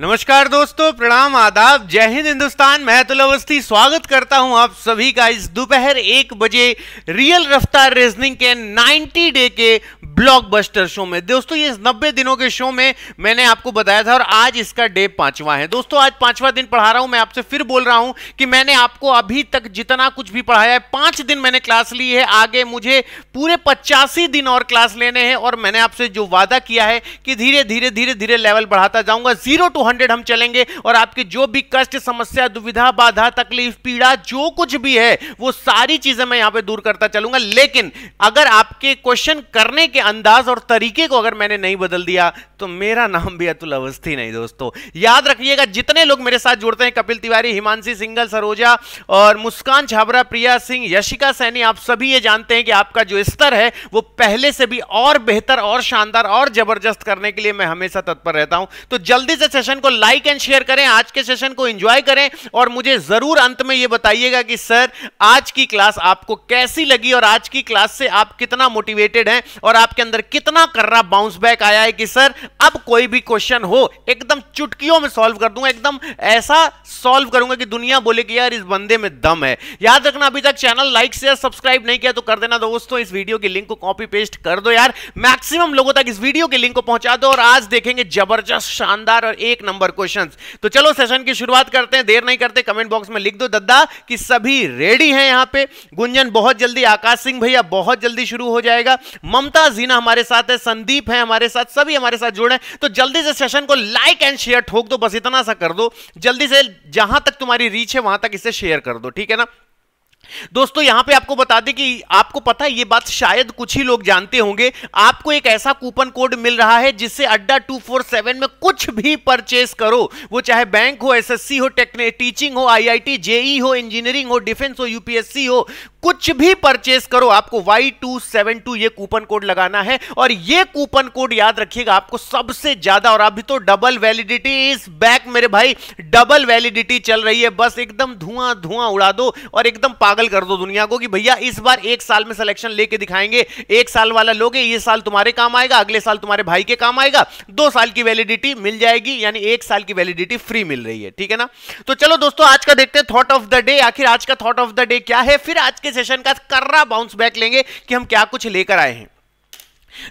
नमस्कार दोस्तों प्रणाम आदाब जय हिंद हिंदुस्तान मैं अतुल अवस्थी स्वागत करता हूं आप सभी का इस दोपहर एक बजे रियल रफ्तार रीजनिंग के 90 डे के ब्लॉकबस्टर शो में दोस्तों ये 90 दिनों के शो में मैंने आपको बताया था और आज इसका डे पांचवा है दोस्तों आज पांचवा दिन पढ़ा रहा हूं मैं आपसे फिर बोल रहा हूं कि मैंने आपको अभी तक जितना कुछ भी पढ़ाया है पांच दिन मैंने क्लास ली है आगे मुझे पूरे पचासी दिन और क्लास लेने हैं और मैंने आपसे जो वादा किया है कि धीरे धीरे धीरे धीरे लेवल बढ़ाता जाऊंगा जीरो टू हंड्रेड हम चलेंगे और आपकी जो भी कष्ट समस्या दुविधा बाधा तकलीफ पीड़ा जो कुछ भी है वो सारी चीजें मैं यहां पे दूर करता चलूंगा लेकिन अगर आपके क्वेश्चन करने के अंदाज और तरीके को अगर मैंने नहीं बदल दिया तो मेरा नाम भी अतुल अवस्थी नहीं दोस्तों याद रखिएगा जितने लोग मेरे साथ जुड़ते हैं कपिल तिवारी हिमांशी सिंगल सरोजा और मुस्कान छाबरा प्रिया सिंह यशिका सैनी आप सभी ये जानते हैं कि आपका जो स्तर है वो पहले से भी और बेहतर और शानदार और जबरदस्त करने के लिए मैं हमेशा तत्पर रहता हूं तो जल्दी से सेशन सेशन को लाइक एंड शेयर करें आज के सेशन को एंजॉय करें और मुझे जरूर अंत में यह बताइएगा कि सर आज की क्लास आपको कैसी लगी और आज की क्लास से आप कितना मोटिवेटेड हैं और आपके अंदर कितना कर्रा बाउंस बैक आया है कि सर अब कोई भी क्वेश्चन हो एकदम चुटकियों में सॉल्व कर दूंगा एकदम ऐसा सॉल्व करूंगा कि दुनिया बोले कि यार इस बंदे में दम है याद रखना अभी तक चैनल लाइक शेयर सब्सक्राइब नहीं किया तो कर देना दोस्तों इस वीडियो की लिंक को कॉपी पेस्ट कर दो यार मैक्सिमम लोगों तक इस वीडियो के लिंक को पहुंचा दो और आज देखेंगे जबरदस्त शानदार और एक नंबर क्वेश्चन तो चलो सेशन की शुरुआत करते हैं देर नहीं करते कमेंट बॉक्स में लिख दो दद्दा कि सभी रेडी हैं यहाँ पे गुंजन बहुत जल्दी आकाश सिंह भैया बहुत जल्दी शुरू हो जाएगा ममता जीना हमारे साथ है संदीप है हमारे साथ सभी हमारे साथ जुड़े तो जल्दी से सेशन को लाइक एंड शेयर ठोक दो बस इतना सा कर दो जल्दी से जहां तक तुम्हारी रीच है वहां तक इसे शेयर कर दो ठीक है ना दोस्तों यहां पे आपको बता दें कि आपको पता है ये बात शायद कुछ ही लोग जानते होंगे आपको एक ऐसा कूपन कोड मिल रहा है जिससे अड्डा 247 में कुछ भी परचेस करो वो चाहे बैंक हो एसएससी हो टेक्निक टीचिंग हो आईआईटी जेई हो इंजीनियरिंग हो डिफेंस हो यूपीएससी हो कुछ भी परचेस करो आपको वाई टू सेवन टू ये कूपन कोड लगाना है और ये कूपन कोड याद रखिएगा आपको सबसे ज्यादा और अभी तो डबल वैलिडिटी इस बैक मेरे भाई डबल वैलिडिटी चल रही है बस एकदम धुआं धुआं उड़ा दो और एकदम पागल कर दो दुनिया को कि भैया इस बार एक साल में सिलेक्शन लेके दिखाएंगे एक साल वाला लोगे ये साल तुम्हारे काम आएगा अगले साल तुम्हारे भाई के काम आएगा दो साल की वैलिडिटी मिल जाएगी यानी एक साल की वैलिडिटी फ्री मिल रही है ठीक है ना तो चलो दोस्तों आज का देखते हैं थॉट ऑफ द डे आखिर आज का थॉट ऑफ द डे क्या है फिर आज के सेशन का कर्रा बाउंस बैक लेंगे कि हम क्या कुछ लेकर आए हैं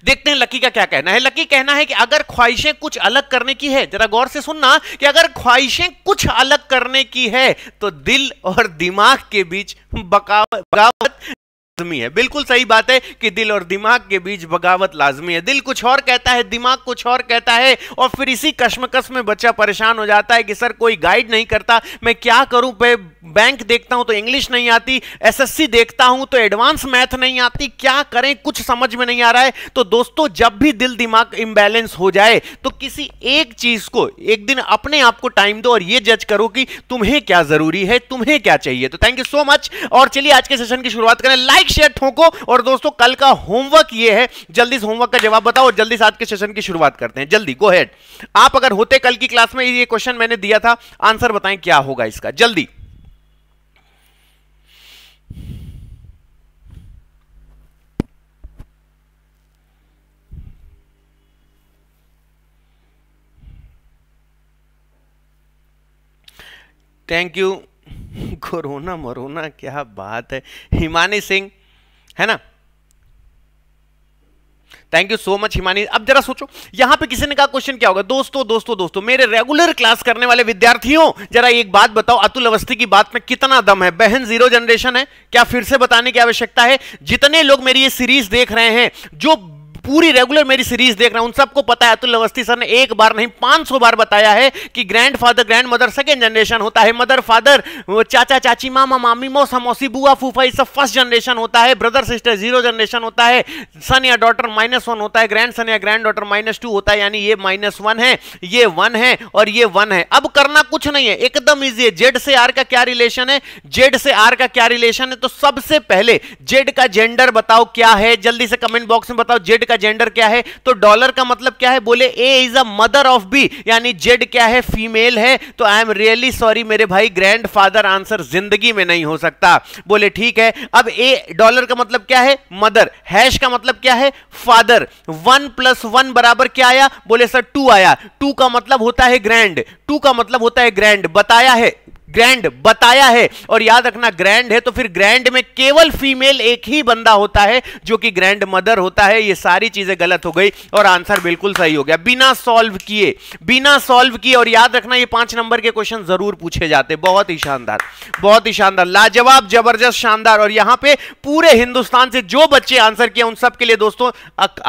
देखते हैं लकी का क्या कहना है लकी कहना है कि अगर ख्वाहिशें कुछ अलग करने की है जरा गौर से सुनना कि अगर ख्वाहिशें कुछ अलग करने की है तो दिल और दिमाग के बीच बगावत लाजमी है बिल्कुल सही बात है कि दिल और दिमाग के बीच बगावत लाजमी है दिल कुछ और कहता है दिमाग कुछ और कहता है और फिर इसी कश्मकश में बच्चा परेशान हो जाता है कि सर कोई गाइड नहीं करता मैं क्या करूं पे बैंक देखता हूं तो इंग्लिश नहीं आती एसएससी देखता हूं तो एडवांस मैथ नहीं आती क्या करें कुछ समझ में नहीं आ रहा है तो दोस्तों जब भी दिल दिमाग इम्बैलेंस हो जाए तो किसी एक चीज को एक दिन अपने आप को टाइम दो और ये जज करो कि तुम्हें क्या जरूरी है तुम्हें क्या चाहिए तो थैंक यू सो मच और चलिए आज के सेशन की शुरुआत करें लाइक शेयर ठोको और दोस्तों कल का होमवर्क ये है जल्दी से होमवर्क का जवाब बताओ और जल्दी से आज के सेशन की शुरुआत करते हैं जल्दी गो हेड आप अगर होते कल की क्लास में ये क्वेश्चन मैंने दिया था आंसर बताएं क्या होगा इसका जल्दी थैंक यू कोरोना मरोना क्या बात है हिमानी सिंह है ना thank you so much Himani अब जरा सोचो यहां पे किसी ने कहा क्वेश्चन क्या होगा दोस्तों दोस्तों दोस्तों मेरे रेगुलर क्लास करने वाले विद्यार्थियों जरा एक बात बताओ अतुल अवस्थी की बात में कितना दम है बहन जीरो जनरेशन है क्या फिर से बताने की आवश्यकता है जितने लोग मेरी ये सीरीज देख रहे हैं जो पूरी रेगुलर मेरी सीरीज देख रहे हैं उन सबको पता है अतुल अवस्थी सर ने एक बार नहीं 500 बार बताया है कि grandfather grandmother second generation होता है मदर फादर चाचा चाची मामा मामी मौसा मौसी बुआ फूफा ये सब फर्स्ट जनरेशन होता है ब्रदर सिस्टर जीरो जनरेशन होता है सन या डॉटर माइनस वन होता है ग्रैंड सन या ग्रैंड डॉटर माइनस टू होता है यानी ये माइनस वन है ये वन है और ये वन है अब करना कुछ नहीं है एकदम ईजी है जेड से आर का क्या रिलेशन है जेड से आर का क्या रिलेशन है तो सबसे पहले जेड का जेंडर बताओ क्या है जल्दी से कमेंट बॉक्स में बताओ जेड का का जेंडर क्या है तो डॉलर का मतलब क्या है बोले A is a mother of B यानी जेड क्या है फीमेल है तो आई एम रियली सॉरी मेरे भाई ग्रैंड फादर आंसर जिंदगी में नहीं हो सकता बोले ठीक है अब ए डॉलर का मतलब क्या है मदर हैश का मतलब क्या है फादर वन प्लस वन बराबर क्या आया बोले सर टू आया टू का मतलब होता है ग्रैंड टू का मतलब होता है ग्रैंड बताया है ग्रैंड बताया है और याद रखना ग्रैंड है तो फिर ग्रैंड में केवल फीमेल एक ही बंदा होता है जो कि ग्रैंड मदर होता है ये सारी चीजें गलत हो गई और आंसर बिल्कुल सही हो गया बिना सॉल्व किए बिना सॉल्व किए और याद रखना ये पांच नंबर के क्वेश्चन जरूर पूछे जाते बहुत ही शानदार बहुत ही शानदार लाजवाब जबरदस्त शानदार और यहां पर पूरे हिंदुस्तान से जो बच्चे आंसर किए उन सबके लिए दोस्तों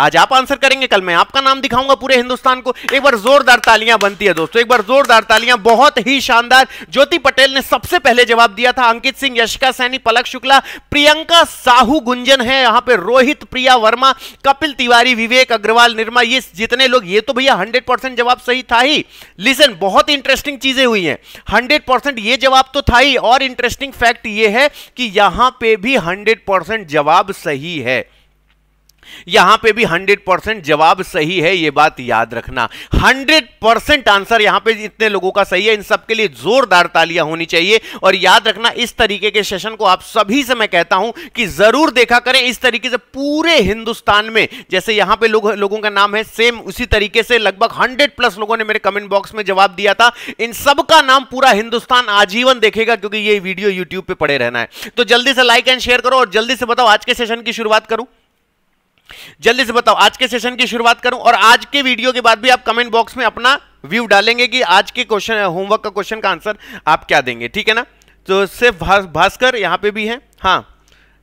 आज आप आंसर करेंगे कल मैं आपका नाम दिखाऊंगा पूरे हिंदुस्तान को एक बार जोरदार तालियां बनती है दोस्तों एक बार जोरदार तालियां बहुत ही शानदार ज्योति पटेल ने सबसे पहले जवाब दिया था अंकित सिंह यशिका सैनी पलक शुक्ला प्रियंका साहू गुंजन है यहां पे रोहित प्रिया वर्मा कपिल तिवारी विवेक अग्रवाल निर्मा ये जितने लोग ये तो भैया हंड्रेड परसेंट जवाब सही था ही लिसन बहुत इंटरेस्टिंग चीजें हुई है हंड्रेड परसेंट ये जवाब तो था ही और इंटरेस्टिंग फैक्ट यह है कि यहां पर भी हंड्रेड परसेंट जवाब सही है यहां पे भी 100 परसेंट जवाब सही है यह बात याद रखना 100 परसेंट आंसर यहां पे इतने लोगों का सही है इन सबके लिए जोरदार तालियां होनी चाहिए और याद रखना इस तरीके के सेशन को आप सभी से मैं कहता हूं कि जरूर देखा करें इस तरीके से पूरे हिंदुस्तान में जैसे यहां पे लोग लोगों का नाम है सेम उसी तरीके से लगभग हंड्रेड प्लस लोगों ने मेरे कमेंट बॉक्स में जवाब दिया था इन सबका नाम पूरा हिंदुस्तान आजीवन देखेगा क्योंकि ये वीडियो यूट्यूब पर पड़े रहना है तो जल्दी से लाइक एंड शेयर करो और जल्दी से बताओ आज के सेशन की शुरुआत करूं जल्दी से बताओ आज के सेशन की शुरुआत करूं और आज के वीडियो के बाद भी आप कमेंट बॉक्स में अपना व्यू डालेंगे कि आज के क्वेश्चन होमवर्क का क्वेश्चन का आंसर आप क्या देंगे ठीक है ना तो सिर्फ भास्कर यहां पे भी है हाँ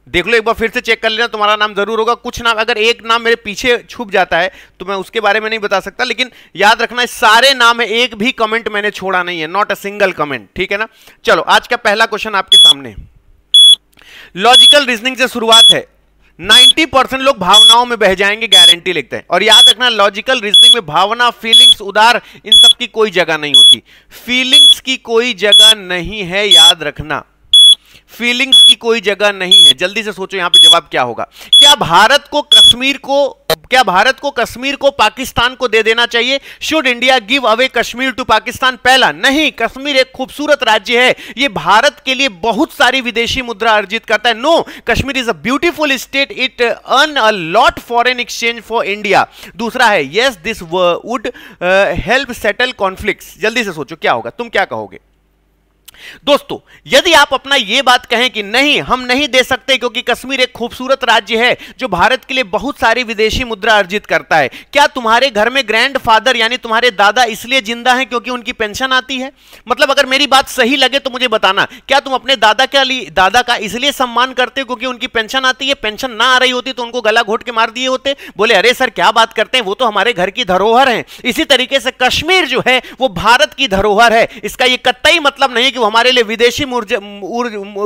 देख लो एक बार फिर से चेक कर लेना तुम्हारा नाम जरूर होगा कुछ नाम अगर एक नाम मेरे पीछे छुप जाता है तो मैं उसके बारे में नहीं बता सकता लेकिन याद रखना सारे नाम है एक भी कमेंट मैंने छोड़ा नहीं है नॉट अ सिंगल कमेंट ठीक है ना चलो आज का पहला क्वेश्चन आपके सामने लॉजिकल रीजनिंग से शुरुआत है 90 परसेंट लोग भावनाओं में बह जाएंगे गारंटी लिखते हैं और याद रखना लॉजिकल रीजनिंग में भावना फीलिंग्स उदार इन सब की कोई जगह नहीं होती फीलिंग्स की कोई जगह नहीं है याद रखना फीलिंग्स की कोई जगह नहीं है जल्दी से सोचो यहां पे जवाब क्या होगा क्या भारत को कश्मीर को क्या भारत को कश्मीर को पाकिस्तान को दे देना चाहिए should India give away Kashmir to Pakistan पहला नहीं कश्मीर एक खूबसूरत राज्य है यह भारत के लिए बहुत सारी विदेशी मुद्रा अर्जित करता है no Kashmir is a beautiful state it earn a lot foreign exchange for India दूसरा है yes this would help settle conflict जल्दी से सोचो क्या होगा तुम क्या कहोगे दोस्तों यदि आप अपना यह बात कहें कि नहीं हम नहीं दे सकते क्योंकि कश्मीर एक खूबसूरत राज्य है जो भारत के लिए बहुत सारी विदेशी मुद्रा अर्जित करता है क्या तुम्हारे घर में ग्रैंडफादर यानी तुम्हारे दादा इसलिए जिंदा हैं क्योंकि उनकी पेंशन आती है मतलब अगर मेरी बात सही लगे तो मुझे बताना क्या तुम अपने दादा के लिए दादा का इसलिए सम्मान करते हो क्योंकि उनकी पेंशन आती है पेंशन ना आ रही होती तो उनको गला घोट के मार दिए होते बोले अरे सर क्या बात करते हैं वो तो हमारे घर की धरोहर है इसी तरीके से कश्मीर जो है वो भारत की धरोहर है इसका यह कत्ता मतलब नहीं कि सदैव हमारे लिए विदेशी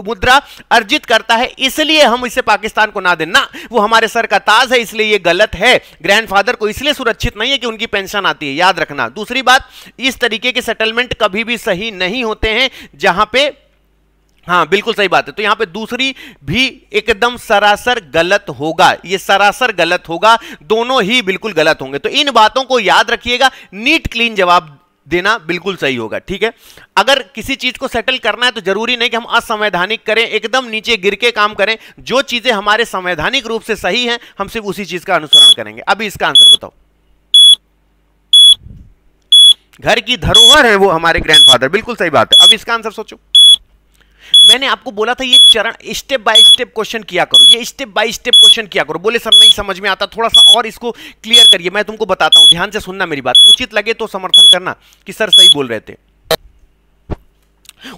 मुद्रा अर्जित करता है इसलिए हम इसे पाकिस्तान को ना देना वो हमारे सर का ताज है इसलिए ये गलत है ग्रैंडफादर को इसलिए सुरक्षित नहीं है कि उनकी पेंशन आती है याद रखना दूसरी बात इस तरीके के सेटलमेंट कभी भी सही नहीं होते हैं जहां पे हाँ बिल्कुल सही बात है तो यहाँ पे दूसरी भी एकदम सरासर गलत होगा ये सरासर गलत होगा दोनों ही बिल्कुल गलत होंगे तो इन बातों को याद रखिएगा नीट क्लीन जवाब देना बिल्कुल सही होगा ठीक है अगर किसी चीज़ को सेटल करना है तो जरूरी नहीं कि हम असंवैधानिक करें एकदम नीचे गिर के काम करें जो चीज़ें हमारे संवैधानिक रूप से सही हैं हम सिर्फ उसी चीज़ का अनुसरण करेंगे अभी इसका आंसर बताओ घर की धरोहर है वो हमारे ग्रैंडफादर बिल्कुल सही बात है अब इसका आंसर सोचो मैंने आपको बोला था ये चरण स्टेप बाय स्टेप क्वेश्चन किया करो ये स्टेप बाय स्टेप क्वेश्चन किया करो बोले सर नहीं समझ में आता थोड़ा सा और इसको क्लियर करिए मैं तुमको बताता हूं ध्यान से सुनना मेरी बात उचित लगे तो समर्थन करना कि सर सही बोल रहे थे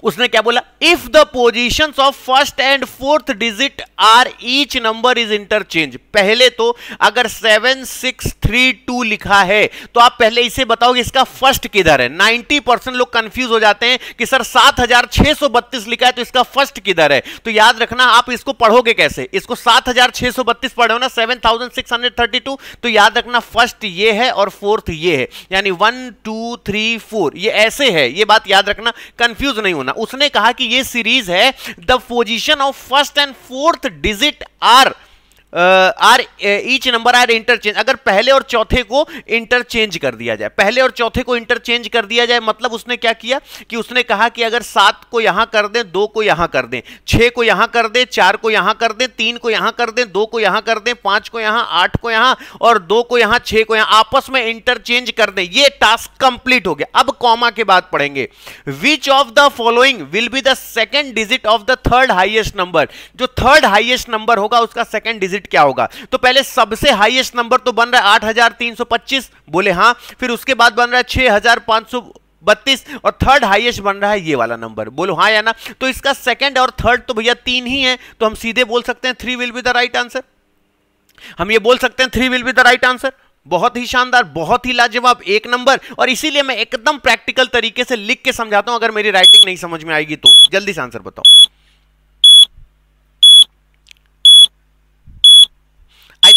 उसने क्या बोला if the position of first and fourth digit are each number is interchange पहले तो अगर सेवन सिक्स थ्री टू लिखा है तो आप पहले इसे बताओगे इसका फर्स्ट किधर है नाइनटी परसेंट लोग कंफ्यूज हो जाते हैं कि सर बत्तीस लिखा है तो इसका फर्स्ट किधर है तो याद रखना आप इसको पढ़ोगे कैसे इसको सात हजार छह सौ पढ़े पढ़ो ना seven thousand six hundred thirty two तो याद रखना फर्स्ट ये है और फोर्थ ये है यानी वन टू थ्री फोर ये ऐसे है ये बात याद रखना कंफ्यूज नहीं होना उसने कहा कि यह सीरीज है the position of first and fourth digit are are each number are interchange अगर पहले और चौथे को इंटरचेंज कर दिया जाए पहले और चौथे को इंटरचेंज कर दिया जाए मतलब उसने क्या किया कि उसने कहा कि अगर सात को यहां कर दें दो को यहां कर दें छ को यहां कर दें चार को यहां कर दें तीन को यहां कर दें दो को यहां कर दें पांच को यहां आठ को यहां और दो को यहां छह को यहां आपस में इंटरचेंज कर दें ये टास्क कंप्लीट हो गया अब कॉमा के बाद पढ़ेंगे which of the following will be the second digit of the third highest number जो थर्ड हाइएस्ट नंबर होगा उसका सेकेंड डिजिट डिजिट क्या होगा तो पहले सबसे हाईएस्ट नंबर तो बन रहा है 8325 बोले हाँ फिर उसके बाद बन रहा है छह बत्तीस और थर्ड हाईएस्ट बन रहा है ये वाला नंबर बोलो हाँ या ना तो इसका सेकंड और थर्ड तो भैया तीन ही है तो हम सीधे बोल सकते हैं three will be the right answer हम ये बोल सकते हैं three will be the right answer बहुत ही शानदार बहुत ही लाजवाब एक नंबर और इसीलिए मैं एकदम प्रैक्टिकल तरीके से लिख के समझाता हूं अगर मेरी राइटिंग नहीं समझ में आएगी तो जल्दी से आंसर बताओ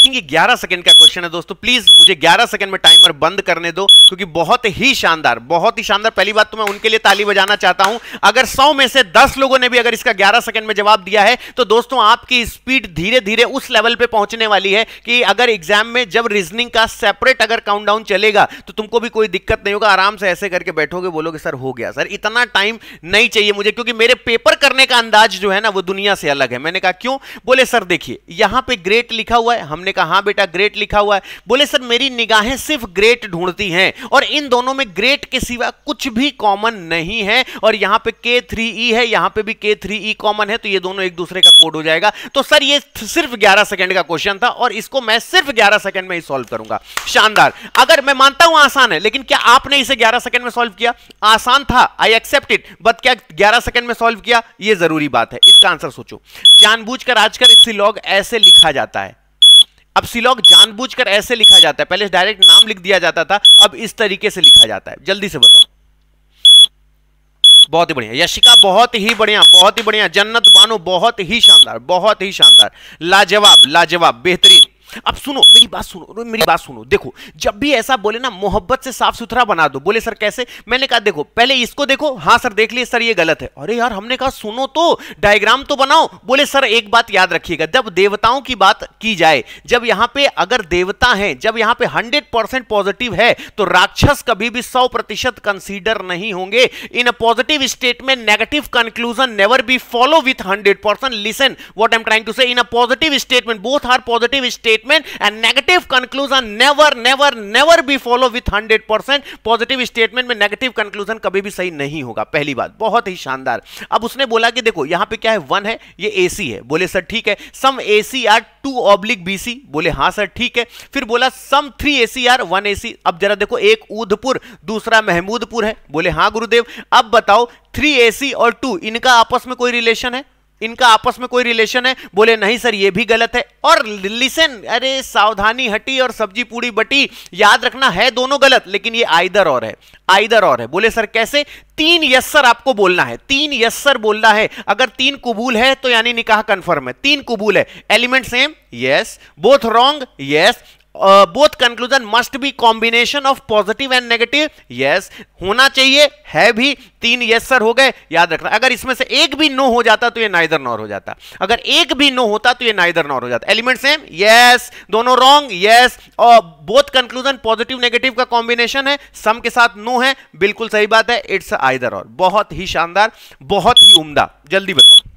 थिंक ये 11 सेकंड का क्वेश्चन है दोस्तों प्लीज मुझे 11 सेकंड में टाइमर बंद करने दो क्योंकि बहुत ही शानदार बहुत ही शानदार पहली बात तो मैं उनके लिए ताली बजाना चाहता हूं अगर 100 में से 10 लोगों ने भी अगर इसका 11 सेकंड में जवाब दिया है तो दोस्तों आपकी स्पीड धीरे धीरे उस लेवल पर पहुंचने वाली है कि अगर एग्जाम में जब रीजनिंग का सेपरेट अगर काउंट चलेगा तो तुमको भी कोई दिक्कत नहीं होगा आराम से ऐसे करके बैठोगे बोलोगे सर हो गया सर इतना टाइम नहीं चाहिए मुझे क्योंकि मेरे पेपर करने का अंदाज जो है ना वो दुनिया से अलग है मैंने कहा क्यों बोले सर देखिए यहां पर ग्रेट लिखा हुआ है हमने मैंने कहा हाँ बेटा ग्रेट लिखा हुआ है बोले सर मेरी निगाहें सिर्फ ग्रेट ढूंढती हैं और इन दोनों में ग्रेट के सिवा कुछ भी कॉमन नहीं है और यहाँ पे के थ्री ई है यहाँ पे भी के थ्री ई कॉमन है तो ये दोनों एक दूसरे का कोड हो जाएगा तो सर ये सिर्फ ग्यारह सेकेंड का क्वेश्चन था और इसको मैं सिर्फ ग्यारह सेकेंड में ही सॉल्व करूंगा शानदार अगर मैं मानता हूं आसान है लेकिन क्या आपने इसे ग्यारह सेकेंड में सॉल्व किया आसान था आई एक्सेप्ट इट बट क्या ग्यारह सेकेंड में सॉल्व किया यह जरूरी बात है इसका आंसर सोचो जानबूझकर आजकल इससे लॉग ऐसे लिखा जाता है अब सिलॉक जानबूझकर ऐसे लिखा जाता है पहले डायरेक्ट नाम लिख दिया जाता था अब इस तरीके से लिखा जाता है जल्दी से बताओ बहुत ही बढ़िया यशिका बहुत ही बढ़िया बहुत ही बढ़िया जन्नत बानो बहुत ही शानदार बहुत ही शानदार लाजवाब लाजवाब बेहतरीन अब सुनो मेरी बात सुनो मेरी बात सुनो देखो जब भी ऐसा बोले ना मोहब्बत से साफ सुथरा बना दो बोले सर कैसे मैंने कहा देखो पहले इसको देखो हाँ सर देख लिए सर ये गलत है अरे यार हमने कहा सुनो तो डायग्राम तो बनाओ बोले सर एक बात याद रखिएगा जब देवताओं की बात की जाए जब यहां पे अगर देवता हैं जब यहां पे 100% पॉजिटिव है तो राक्षस कभी भी 100 प्रतिशत कंसीडर नहीं होंगे इन अ पॉजिटिव स्टेट में negative conclusion never be follow with 100 percent listen what am trying to say in a positive statement both are positive state statement and negative conclusion never never never be follow with 100 percent positive statement में negative conclusion कभी भी सही नहीं होगा पहली बात बहुत ही शानदार अब उसने बोला कि देखो यहां पे क्या है वन है ये एसी है बोले सर ठीक है some AC are two oblique BC बोले हाँ सर ठीक है फिर बोला some three AC are one AC अब जरा देखो एक ऊधपुर दूसरा महमूदपुर है बोले हाँ गुरुदेव अब बताओ थ्री एसी और टू इनका आपस में कोई रिलेशन है इनका आपस में कोई रिलेशन है बोले नहीं सर ये भी गलत है और लिसन अरे सावधानी हटी और सब्जी पूड़ी बटी याद रखना है दोनों गलत लेकिन ये आइदर और है आइदर और है बोले सर कैसे तीन यस सर आपको बोलना है तीन यस सर बोलना है अगर तीन कबूल है तो यानी निकाह कंफर्म है तीन कबूल है element same yes both wrong yes both conclusion must be combination of positive and negative yes होना चाहिए है भी तीन यस सर हो गए याद रखना अगर इसमें से एक भी नो हो जाता तो ये नाइदर नॉर हो जाता अगर एक भी नो होता तो ये नाइदर नॉर हो जाता एलिमेंट सेम यस दोनों रॉन्ग यस और बोथ कंक्लूजन पॉजिटिव नेगेटिव का कॉम्बिनेशन है सम के साथ नो है बिल्कुल सही बात है इट्स आइदर और बहुत ही शानदार बहुत ही उमदा जल्दी बताओ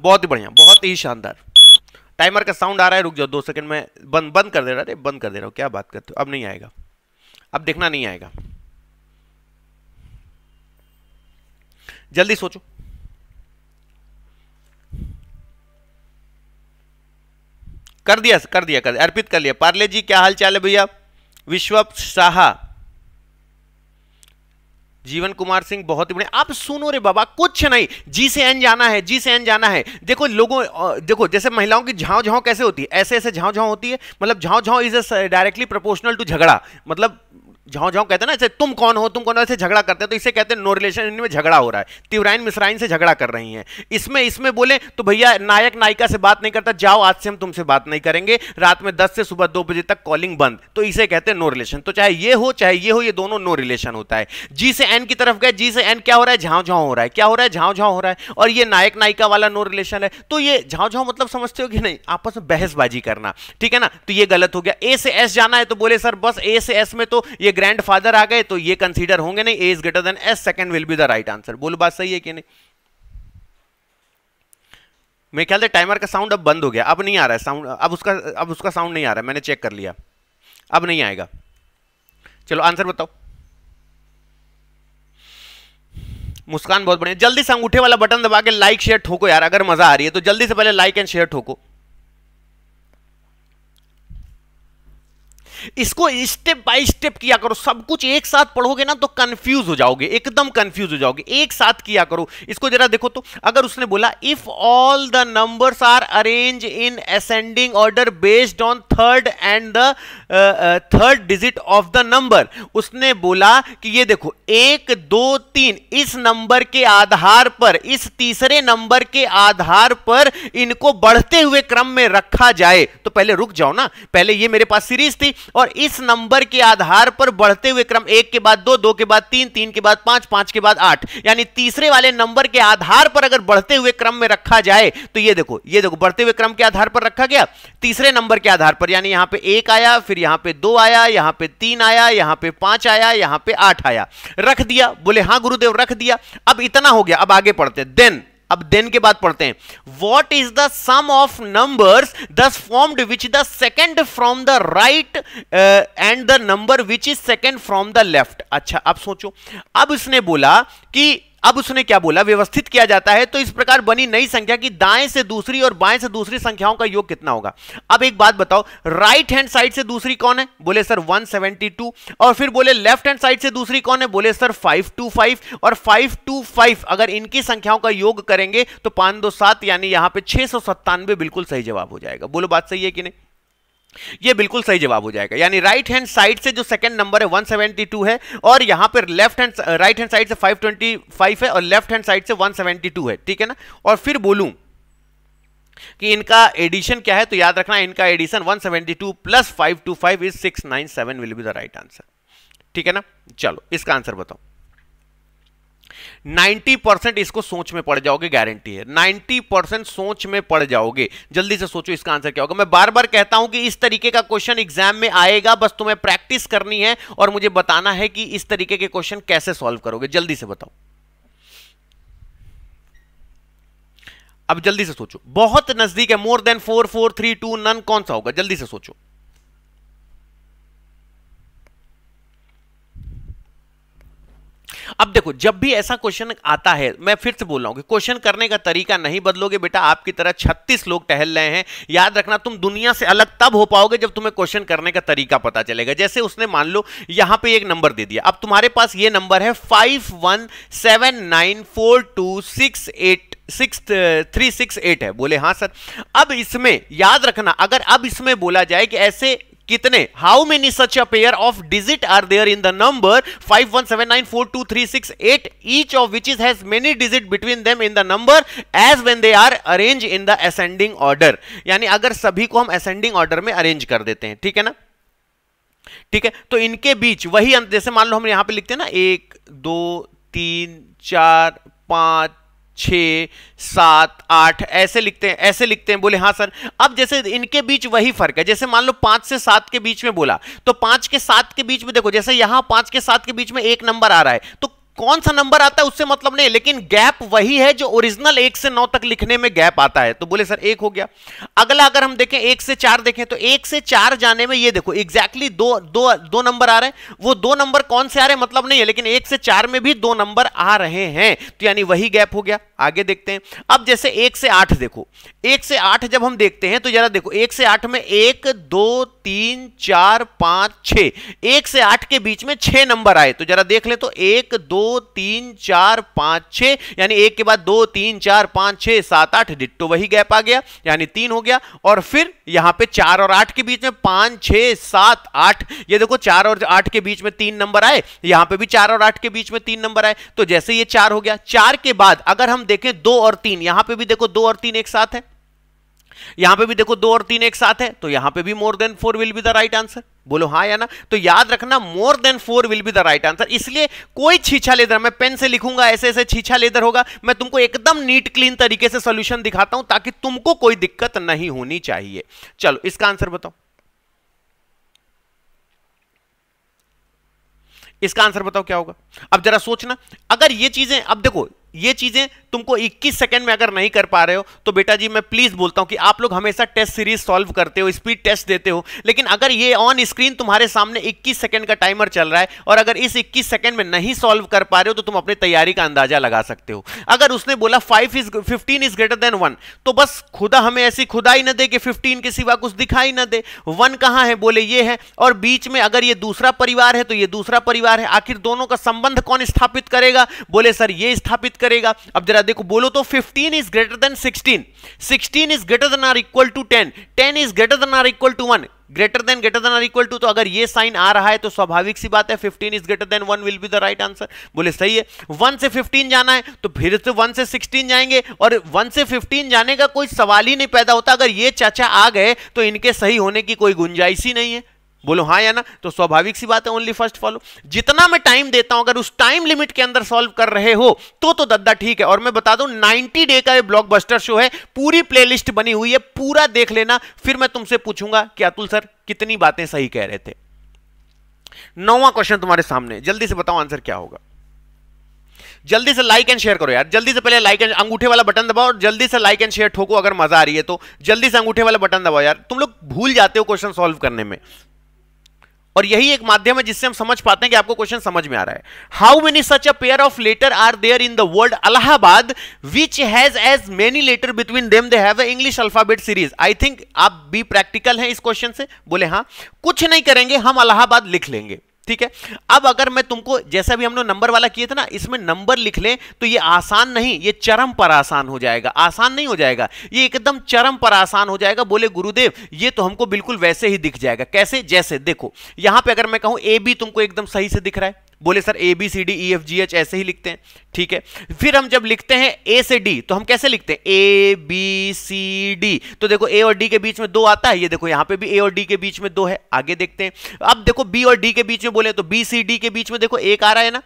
बहुत ही बढ़िया बहुत ही शानदार टाइमर का साउंड आ रहा है रुक जाओ दो सेकंड में बंद बंद कर दे रहा अरे बंद कर दे रहा हूँ क्या बात करते हो अब नहीं आएगा अब देखना नहीं आएगा जल्दी सोचो कर दिया कर दिया कर दिया अर्पित कर लिया पार्ले जी क्या हाल चाल है भैया विश्व शाह जीवन कुमार सिंह बहुत ही बढ़िया आप सुनो रे बाबा कुछ नहीं जी से एन जाना है जी से एन जाना है देखो लोगों देखो जैसे महिलाओं की झाँव झाँव कैसे होती है ऐसे ऐसे झाँव झाँव होती है मतलब झाँव झाँव इज डायरेक्टली प्रोपोर्शनल टू झगड़ा मतलब झाँव झाँव कहते हैं ना ऐसे तुम कौन हो तुम कौन हो ऐसे झगड़ा करते हैं तो इसे कहते हैं नो रिलेशन इनमें झगड़ा हो रहा है तिवराइन मिसराइन से झगड़ा कर रही हैं इसमें इसमें बोले तो भैया नायक नायिका से बात नहीं करता जाओ आज से हम तुमसे बात नहीं करेंगे रात में दस से सुबह दो बजे तक कॉलिंग बंद तो इसे कहते हैं नो रिलेशन तो चाहे ये हो चाहे ये हो ये दोनों नो रिलेशन होता है जी से एन की तरफ गए जी से एन क्या हो रहा है झाँव झाँव हो रहा है क्या हो रहा है झाँव झाँव हो रहा है और ये नायक नायिका वाला नो रिलेशन है तो ये झाँव झाँव मतलब समझते हो कि नहीं आपस में बहसबाजी करना ठीक है ना तो ये गलत हो गया ए से एस जाना है तो बोले सर बस ए से एस में तो ये ग्रैंड फादर आ गए तो ये कंसीडर होंगे नहीं A is greater than S second will be the right answer बोल बात सही है कि नहीं मेरे ख्याल से टाइमर का साउंड अब बंद हो गया अब नहीं आ रहा है साउंड अब उसका अब उसका साउंड नहीं आ रहा है मैंने चेक कर लिया अब नहीं आएगा चलो आंसर बताओ मुस्कान बहुत बढ़िया जल्दी से अंगूठे वाला बटन दबा के लाइक शेयर ठोको यार अगर मजा आ रही है तो जल्दी से पहले लाइक एंड शेयर ठोको इसको स्टेप बाय स्टेप किया करो सब कुछ एक साथ पढ़ोगे ना तो कंफ्यूज हो जाओगे एकदम कंफ्यूज हो जाओगे एक साथ किया करो इसको जरा देखो तो अगर उसने बोला if all the numbers are arrange in ascending order based on third and the third digit of the number उसने बोला कि ये देखो एक दो तीन इस नंबर के आधार पर इस तीसरे नंबर के आधार पर इनको बढ़ते हुए क्रम में रखा जाए तो पहले रुक जाओ ना पहले ये मेरे पास सीरीज थी और इस नंबर के आधार पर बढ़ते हुए क्रम एक के बाद दो दो के बाद तीन तीन के बाद पांच पांच के बाद आठ यानी तीसरे वाले नंबर के आधार पर अगर बढ़ते हुए क्रम में रखा जाए तो ये देखो ये देखो बढ़ते हुए क्रम के आधार पर रखा गया तीसरे नंबर के आधार पर यानी यहां पे एक आया फिर यहां पे दो आया यहां पे तीन आया यहां पे पांच आया यहां पे आठ आया रख दिया बोले हां गुरुदेव रख दिया अब इतना हो गया अब आगे पढ़ते देन अब देन के बाद पढ़ते हैं what is the sum of number thus formed which the second from the right and the number which is second from the left अच्छा अब सोचो अब इसने बोला कि अब उसने क्या बोला व्यवस्थित किया जाता है तो इस प्रकार बनी नई संख्या की दाएं से दूसरी और बाएं से दूसरी संख्याओं का योग कितना होगा अब एक बात बताओ राइट हैंड साइड से दूसरी कौन है बोले सर 172 और फिर बोले लेफ्ट हैंड साइड से दूसरी कौन है बोले सर 525 और 525 अगर इनकी संख्याओं का योग करेंगे तो पांच दो सात यानी यहां पर छह बिल्कुल सही जवाब हो जाएगा बोलो बात सही है कि नहीं ये बिल्कुल सही जवाब हो जाएगा यानी राइट हैंड साइड से जो सेकंड नंबर है 172 है और यहां पर left hand right hand side से 525 है और लेफ्ट हैंड साइड से 172 है ठीक है ना और फिर बोलू कि इनका एडिशन क्या है तो याद रखना इनका addition 172 plus five two five is six will be the right answer ठीक है ना चलो इसका आंसर बताओ 90 परसेंट इसको सोच में पड़ जाओगे गारंटी है 90 परसेंट सोच में पड़ जाओगे जल्दी से सोचो इसका आंसर क्या होगा मैं बार बार कहता हूं कि इस तरीके का क्वेश्चन एग्जाम में आएगा बस तुम्हें प्रैक्टिस करनी है और मुझे बताना है कि इस तरीके के क्वेश्चन कैसे सॉल्व करोगे जल्दी से बताओ अब जल्दी से सोचो बहुत नजदीक है more than four four three two none कौन सा होगा जल्दी से सोचो अब देखो जब भी ऐसा क्वेश्चन आता है मैं फिर से बोल रहा हूं कि क्वेश्चन करने का तरीका नहीं बदलोगे बेटा आपकी तरह छत्तीस लोग टहल रहे हैं याद रखना तुम दुनिया से अलग तब हो पाओगे जब तुम्हें क्वेश्चन करने का तरीका पता चलेगा जैसे उसने मान लो यहां पर एक नंबर दे दिया अब तुम्हारे पास ये नंबर है five one seven nine four two six eight six three six eight है बोले हाँ सर अब इसमें याद रखना अगर अब इसमें बोला जाए कि ऐसे कितने how many such a pair of digit are there in the number 517942368 each of which is has many digit between them in the number as when they are arrange in the ascending order यानी अगर सभी को हम ascending order में arrange कर देते हैं ठीक है ना ठीक है तो इनके बीच वही जैसे मान लो हम यहां पे लिखते हैं ना एक दो तीन चार पांच छ सात आठ ऐसे लिखते हैं ऐसे लिखते हैं बोले हाँ सर अब जैसे इनके बीच वही फर्क है जैसे मान लो पांच से सात के बीच में बोला तो पांच के सात के बीच में देखो जैसे यहां पांच के सात के बीच में एक नंबर आ रहा है तो कौन सा नंबर आता है उससे मतलब नहीं लेकिन गैप वही है जो ओरिजिनल एक से नौ तक लिखने में गैप आता है तो बोले सर एक हो गया अगला अगर हम देखें एक से चार देखें तो एक से चार जाने में ये देखो एग्जैक्टली exactly दो दो दो नंबर आ रहे हैं वो दो नंबर कौन से आ रहे हैं मतलब नहीं है लेकिन एक से चार में भी दो नंबर आ रहे हैं तो यानी वही गैप हो गया आगे देखते हैं अब जैसे एक से आठ देखो एक से आठ जब हम देखते हैं तो जरा देखो एक से आठ में एक दो तीन चार पांच छ एक से आठ के बीच में छह नंबर आए तो जरा देख ले तो एक दो तीन चार पांच छ यानी एक के बाद दो तीन चार पांच छह सात आठ डिट्टो तो वही गैप आ गया यानी तीन हो गया और फिर यहां पे चार और आठ के बीच में पांच छह सात आठ ये देखो चार और आठ के बीच में तीन नंबर आए यहां पर भी चार और आठ के बीच में तीन नंबर आए तो जैसे ये चार हो गया चार के बाद अगर हम देखें दो और तीन यहां पर भी देखो दो और तीन एक साथ है यहां पे भी देखो दो और तीन एक साथ है तो यहां पे भी more than four will be the right answer बोलो हाँ या ना तो याद रखना more than four will be the right answer इसलिए कोई छीछा लेदर मैं पेन से लिखूंगा ऐसे ऐसे छीछा लेदर होगा मैं तुमको एकदम नीट क्लीन तरीके से सोल्यूशन दिखाता हूं ताकि तुमको कोई दिक्कत नहीं होनी चाहिए चलो इसका आंसर बताओ इसका आंसर बताओ क्या होगा अब जरा सोचना अगर ये चीजें अब देखो ये चीजें तुमको 21 सेकंड में अगर नहीं कर पा रहे हो तो बेटा जी मैं प्लीज बोलता हूं कि आप लोग हमेशा टेस्ट सीरीज सॉल्व करते हो स्पीड टेस्ट देते हो लेकिन अगर ये ऑन स्क्रीन तुम्हारे सामने 21 सेकंड का टाइमर चल रहा है और अगर इस 21 सेकंड में नहीं सॉल्व कर पा रहे हो तो तुम अपनी तैयारी का अंदाजा लगा सकते हो अगर उसने बोला five is fifteen is greater than one तो बस खुदा हमें ऐसी खुदा ही ना दे कि फिफ्टीन के सिवा कुछ दिखाई ना दे वन कहाँ है बोले ये है और बीच में अगर ये दूसरा परिवार है तो ये दूसरा परिवार है आखिर दोनों का संबंध कौन स्थापित करेगा बोले सर ये स्थापित करेगा अब जरा है देखो बोलो तो 15 is greater than 16 16 is greater than or equal to 10 10 is greater than or equal to 1 greater than greater than or equal to तो अगर ये साइन आ रहा है तो स्वाभाविक सी बात है 15 is greater than 1 will be the right answer बोले सही है 1 से 15 जाना है तो फिर से 1 से 16 जाएंगे और 1 से 15 जाने का कोई सवाल ही नहीं पैदा होता अगर ये चाचा आ गए तो इनके सही होने की कोई गुंजाइश ही नहीं है बोलो हाँ या ना तो स्वाभाविक सी बात है ओनली फर्स्ट फॉलो जितना मैं टाइम देता हूं अगर उस टाइम लिमिट के अंदर सॉल्व कर रहे हो तो तो दद्दा ठीक है और मैं बता दूं 90 डे का ये ब्लॉकबस्टर शो है पूरी प्लेलिस्ट बनी हुई है पूरा देख लेना फिर मैं तुमसे पूछूंगा कि अतुल सर कितनी बातें सही कह रहे थे नौवा क्वेश्चन तुम्हारे सामने जल्दी से बताओ आंसर क्या होगा जल्दी से लाइक एंड शेयर करो यार जल्दी से पहले लाइक एंड अंगूठे वाला बटन दबाओ और जल्दी से लाइक एंड शेयर ठोको अगर मजा आ रही है तो जल्दी से अंगूठे वाला बटन दबाओ यार तुम लोग भूल जाते हो क्वेश्चन सॉल्व करने में और यही एक माध्यम है जिससे हम समझ पाते हैं कि आपको क्वेश्चन समझ में आ रहा है how many such a pair of letter are there in the world Allahabad which has as many letter between them they have English alphabet series I think आप बी प्रैक्टिकल हैं इस क्वेश्चन से बोले हां कुछ नहीं करेंगे हम अलाहाबाद लिख लेंगे ठीक है अब अगर मैं तुमको जैसा भी हमने नंबर वाला किए थे ना इसमें नंबर लिख लें तो ये आसान नहीं ये चरम पर आसान हो जाएगा आसान नहीं हो जाएगा ये एकदम चरम पर आसान हो जाएगा बोले गुरुदेव ये तो हमको बिल्कुल वैसे ही दिख जाएगा कैसे जैसे देखो यहां पे अगर मैं कहूं ए बी तुमको एकदम सही से दिख रहा है बोले sir A B C D E F G H ऐसे ही लिखते हैं ठीक है फिर हम जब लिखते हैं ए से डी तो हम कैसे लिखते हैं ए बी सी डी तो देखो ए और डी के बीच में दो आता है ये देखो यहां पे भी ए और डी के बीच में दो है आगे देखते हैं अब देखो बी और डी के बीच में बोले तो बी सी डी के बीच में देखो एक आ रहा है ना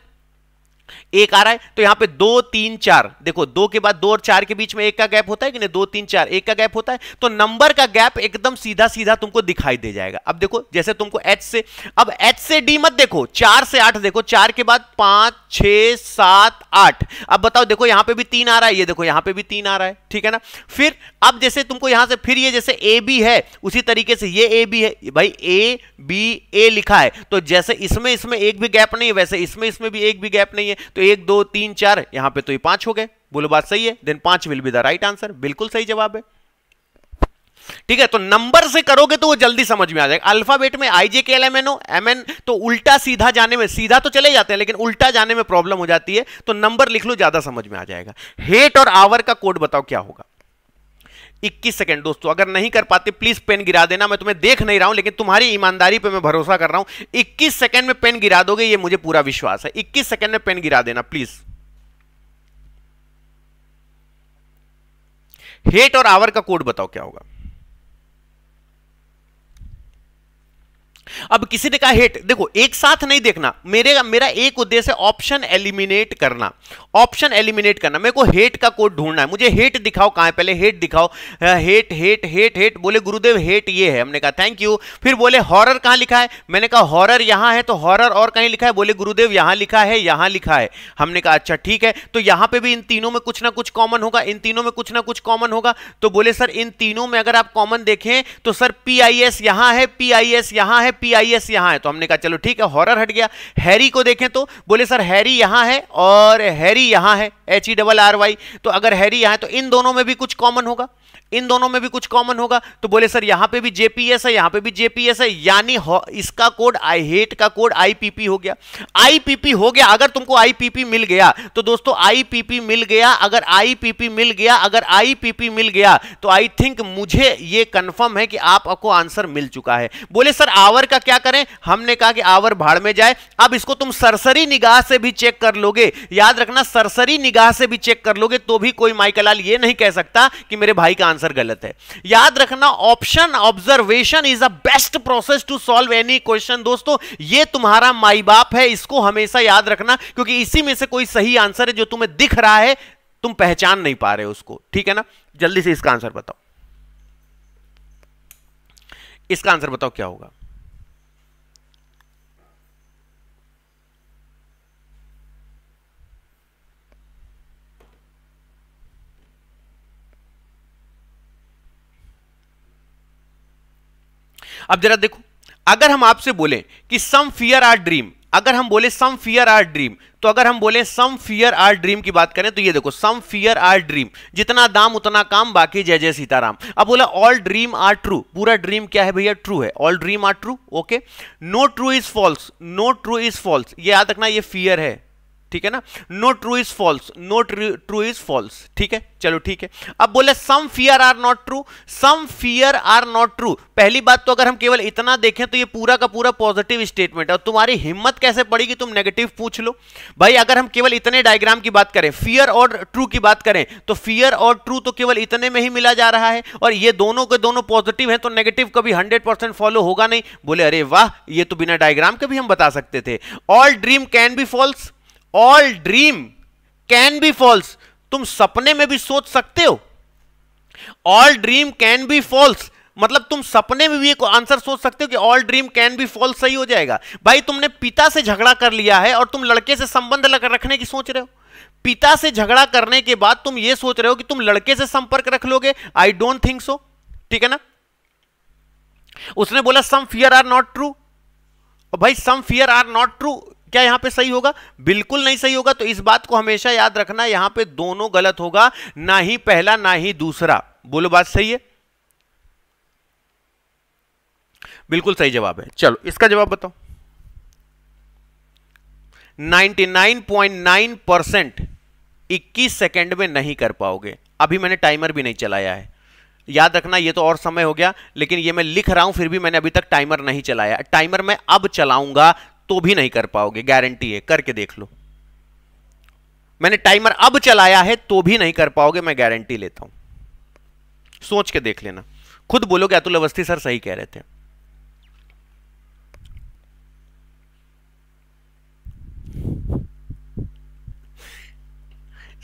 एक आ रहा है तो यहां पे दो तीन चार देखो दो के बाद दो और चार के बीच में एक का गैप होता है कि नहीं दो तीन चार एक का गैप होता है तो नंबर का गैप एकदम सीधा सीधा तुमको दिखाई दे जाएगा अब देखो जैसे तुमको एच से अब एच से डी मत देखो चार से आठ देखो चार के बाद पांच छ सात आठ अब बताओ देखो यहां पर भी तीन आ रहा है ये देखो यहां पर भी तीन आ रहा है ठीक है ना फिर अब जैसे तुमको यहां से फिर ये जैसे ए बी है उसी तरीके से ये ए बी है भाई ए बी ए लिखा है तो जैसे इसमें इसमें एक भी गैप नहीं है वैसे इसमें इसमें भी एक भी गैप नहीं है तो एक दो तीन चार यहां पर तो ये पांच हो गए बोलो बात सही है देन पांच will be the right answer बिल्कुल सही जवाब है ठीक है तो नंबर से करोगे तो वो जल्दी समझ में आ जाएगा अल्फाबेट में I J K L M N O M N तो उल्टा सीधा जाने में सीधा तो चले जाते हैं लेकिन उल्टा जाने में प्रॉब्लम हो जाती है तो नंबर लिख लो ज्यादा समझ में आ जाएगा हेट और आवर का कोड बताओ क्या होगा 21 सेकंड दोस्तों अगर नहीं कर पाते प्लीज पेन गिरा देना मैं तुम्हें देख नहीं रहा हूं लेकिन तुम्हारी ईमानदारी पे मैं भरोसा कर रहा हूं 21 सेकंड में पेन गिरा दोगे ये मुझे पूरा विश्वास है 21 सेकंड में पेन गिरा देना प्लीज हेट और आवर का कोड बताओ क्या होगा अब किसी ने कहा हेट देखो एक साथ नहीं देखना मेरे मेरा एक उद्देश्य है ऑप्शन एलिमिनेट करना ऑप्शन एलिमिनेट करना मेरे को हेट का कोड ढूंढना है मुझे हेट दिखाओ कहां है पहले हेट दिखाओ हेट हेट हेट हेट बोले गुरुदेव हेट ये है हमने कहा थैंक यू फिर बोले हॉरर कहां लिखा है मैंने कहा हॉरर यहां है तो हॉरर और कहीं लिखा है बोले गुरुदेव यहां लिखा है यहां लिखा है हमने कहा अच्छा ठीक है तो यहां पर भी इन तीनों में कुछ ना कुछ कॉमन होगा इन तीनों में कुछ ना कुछ कॉमन होगा तो बोले सर इन तीनों में अगर आप कॉमन देखें तो सर पी आई एस यहां है पी आई एस यहां है पीआईएस यहां है तो हमने कहा चलो ठीक है हॉरर हट गया हैरी को देखें तो बोले सर हैरी यहां है और हैरी यहां है H E double R Y तो अगर हैरी यहां है तो इन दोनों में भी कुछ कॉमन होगा इन दोनों में भी कुछ कॉमन होगा तो बोले सर यहां पे भी जेपीएस है यहां पे भी जेपीएस है यानी इसका कोड आई हेट का कोड आईपीपी हो गया आईपीपी हो गया अगर तुमको आईपीपी मिल गया तो दोस्तों आईपीपी मिल गया अगर आईपीपी मिल गया अगर आईपीपी मिल गया तो आई थिंक मुझे ये कंफर्म है कि आपको आंसर मिल चुका है बोले सर आवर का क्या करें हमने कहा कि आवर भाड़ में जाए अब इसको तुम सरसरी निगाह से भी चेक कर लोगे याद रखना सरसरी निगाह से भी चेक कर लोगे तो भी कोई माइकलाल ये नहीं कह सकता कि मेरे भाई का आंसर गलत है याद रखना option observation is a best process to solve any question दोस्तों ये तुम्हारा माई बाप है इसको हमेशा याद रखना क्योंकि इसी में से कोई सही आंसर है जो तुम्हें दिख रहा है तुम पहचान नहीं पा रहे उसको ठीक है ना जल्दी से इसका आंसर बताओ इसका आंसर बताओ क्या होगा अब जरा देखो अगर हम आपसे बोले कि सम फियर आर ड्रीम अगर हम बोले सम फियर आर ड्रीम तो अगर हम बोले सम फियर आर ड्रीम की बात करें तो ये देखो सम फियर आर ड्रीम जितना दाम उतना काम बाकी जय जय सीताराम अब बोला ऑल ड्रीम आर ट्रू पूरा ड्रीम क्या है भैया ट्रू है all dream are true okay no true is false no true is false ये याद रखना ये फियर है ठीक है ना no true is false no true is false ठीक है चलो ठीक है अब बोले some fear are not true some fear are not true पहली बात तो अगर हम केवल इतना देखें तो ये पूरा का पूरा पॉजिटिव स्टेटमेंट है और तुम्हारी हिम्मत कैसे पड़ेगी तुम नेगेटिव पूछ लो भाई अगर हम केवल इतने डायग्राम की बात करें फियर और ट्रू की बात करें तो फियर और ट्रू तो केवल इतने में ही मिला जा रहा है और ये दोनों के दोनों पॉजिटिव है तो नेगेटिव कभी हंड्रेड फॉलो होगा नहीं बोले अरे वाह ये तो बिना डायग्राम के भी हम बता सकते थे all dream can be false all dream can be false तुम सपने में भी सोच सकते हो all dream can be false मतलब तुम सपने में भी एक आंसर सोच सकते हो कि all dream can be false सही हो जाएगा भाई तुमने पिता से झगड़ा कर लिया है और तुम लड़के से संबंध रखने की सोच रहे हो पिता से झगड़ा करने के बाद तुम यह सोच रहे हो कि तुम लड़के से संपर्क रख लोगे आई डोंट थिंक सो ठीक है ना उसने बोला some fear are not true भाई some fear are not true क्या यहां पे सही होगा बिल्कुल नहीं सही होगा तो इस बात को हमेशा याद रखना यहां पे दोनों गलत होगा ना ही पहला ना ही दूसरा बोलो बात सही है बिल्कुल सही जवाब है चलो इसका जवाब बताओ 99.9 परसेंट इक्कीस सेकेंड में नहीं कर पाओगे अभी मैंने टाइमर भी नहीं चलाया है याद रखना ये तो और समय हो गया लेकिन ये मैं लिख रहा हूं फिर भी मैंने अभी तक टाइमर नहीं चलाया टाइमर मैं अब चलाऊंगा तो भी नहीं कर पाओगे गारंटी है करके देख लो मैंने टाइमर अब चलाया है तो भी नहीं कर पाओगे मैं गारंटी लेता हूं सोच के देख लेना खुद बोलोगे अतुल अवस्थी सर सही कह रहे थे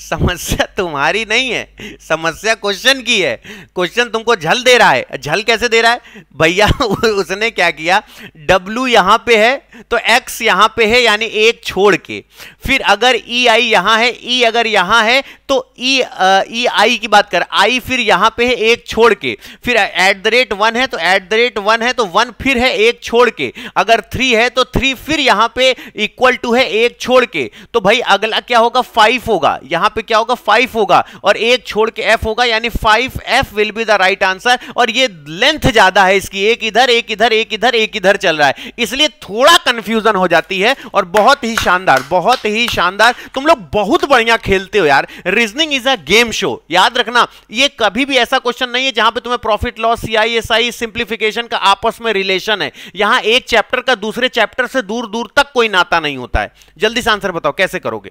समस्या तुम्हारी नहीं है समस्या क्वेश्चन की है क्वेश्चन तुमको झल दे रहा है झल कैसे दे रहा है भैया उसने क्या किया W यहां पे है तो X यहां पे है यानी एक छोड़ के फिर अगर ई e आई यहां है E अगर यहां है तो ई e, आई e की बात कर आई फिर यहां पे है एक छोड़ के फिर एट द रेट वन है तो एट द रेट वन है तो वन फिर है एक छोड़ के अगर थ्री है तो थ्री फिर यहां पे इक्वल टू है एक छोड़ के तो भाई अगला क्या होगा फाइव होगा यहां पे क्या होगा फाइव होगा और एक छोड़ के एफ होगा यानी five F will be the right answer और ये लेंथ ज्यादा है इसकी एक इधर एक इधर एक इधर एक इधर चल रहा है इसलिए थोड़ा कंफ्यूजन हो जाती है और बहुत ही शानदार बहुत ही शानदार तुम लोग बहुत बढ़िया खेलते हो यार reasoning is a game show याद रखना ये कभी भी ऐसा क्वेश्चन नहीं है जहां पे तुम्हें प्रॉफिट लॉस सीआईएसआई सिंप्लीफिकेशन का आपस में रिलेशन है यहां एक चैप्टर का दूसरे चैप्टर से दूर दूर तक कोई नाता नहीं होता है जल्दी से आंसर बताओ कैसे करोगे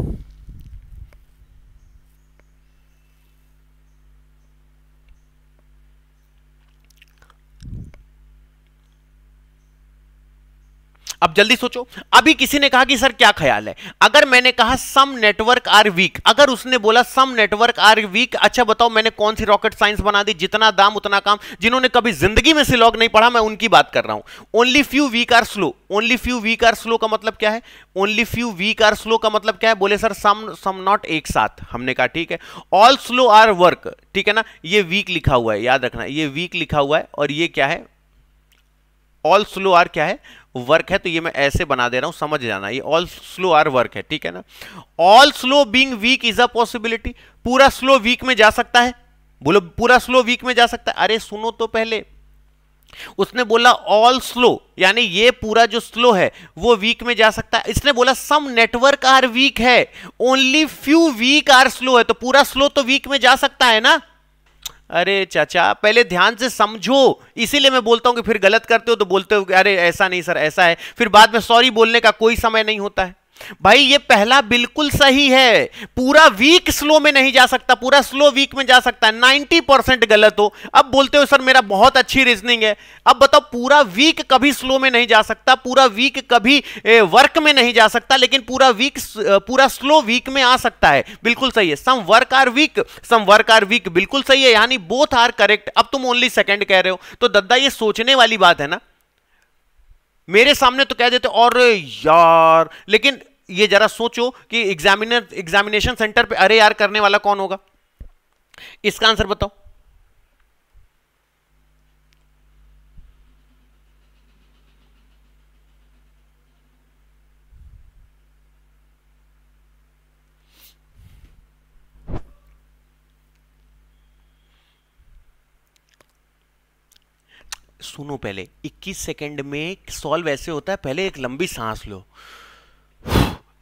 अब जल्दी सोचो अभी किसी ने कहा कि सर क्या ख्याल है अगर मैंने कहा सम नेटवर्क आर वीक अगर उसने बोला सम नेटवर्क आर वीक अच्छा बताओ मैंने कौन सी रॉकेट साइंस बना दी जितना दाम उतना काम जिन्होंने कभी जिंदगी में सिलॉग नहीं पढ़ा मैं उनकी बात कर रहा हूं only few weak are slow only few weak are slow का मतलब क्या है only few weak are slow का मतलब क्या है बोले सर सम सम नॉट एक साथ हमने कहा ठीक है ऑल स्लो आर वर्क ठीक है ना ये वीक लिखा हुआ है याद रखना ये वीक लिखा हुआ है और ये क्या है ऑल स्लो आर क्या है वर्क है तो ये मैं ऐसे बना दे रहा हूं समझ जाना ये ऑल स्लो आर वर्क है ठीक है ना all slow being weak is a possibility पूरा स्लो वीक में जा सकता है बोलो पूरा स्लो वीक में जा सकता है अरे सुनो तो पहले उसने बोला ऑल स्लो यानी ये पूरा जो स्लो है वो वीक में जा सकता है इसने बोला सम नेटवर्क आर वीक है only few weak are slow है तो पूरा स्लो तो वीक में जा सकता है ना अरे चाचा पहले ध्यान से समझो इसीलिए मैं बोलता हूँ कि फिर गलत करते हो तो बोलते हो कि अरे ऐसा नहीं सर ऐसा है फिर बाद में सॉरी बोलने का कोई समय नहीं होता है भाई ये पहला बिल्कुल सही है पूरा वीक स्लो में नहीं जा सकता पूरा स्लो वीक में जा सकता है नाइनटी परसेंट गलत हो अब बोलते हो सर मेरा बहुत अच्छी रीजनिंग है अब बताओ पूरा वीक कभी स्लो में नहीं जा सकता पूरा वीक कभी ए, वर्क में नहीं जा सकता लेकिन पूरा वीक पूरा स्लो वीक में आ सकता है बिल्कुल सही है some work are weak some work are weak बिल्कुल सही है यानी बोथ आर करेक्ट अब तुम ओनली सेकेंड कह रहे हो तो दद्दा ये सोचने वाली बात है ना मेरे सामने तो कह देते और यार लेकिन ये जरा सोचो कि एग्जामिनर एग्जामिनेशन सेंटर पे अरे यार करने वाला कौन होगा इसका आंसर बताओ सुनो पहले 21 सेकंड में सॉल्व ऐसे होता है पहले एक लंबी सांस लो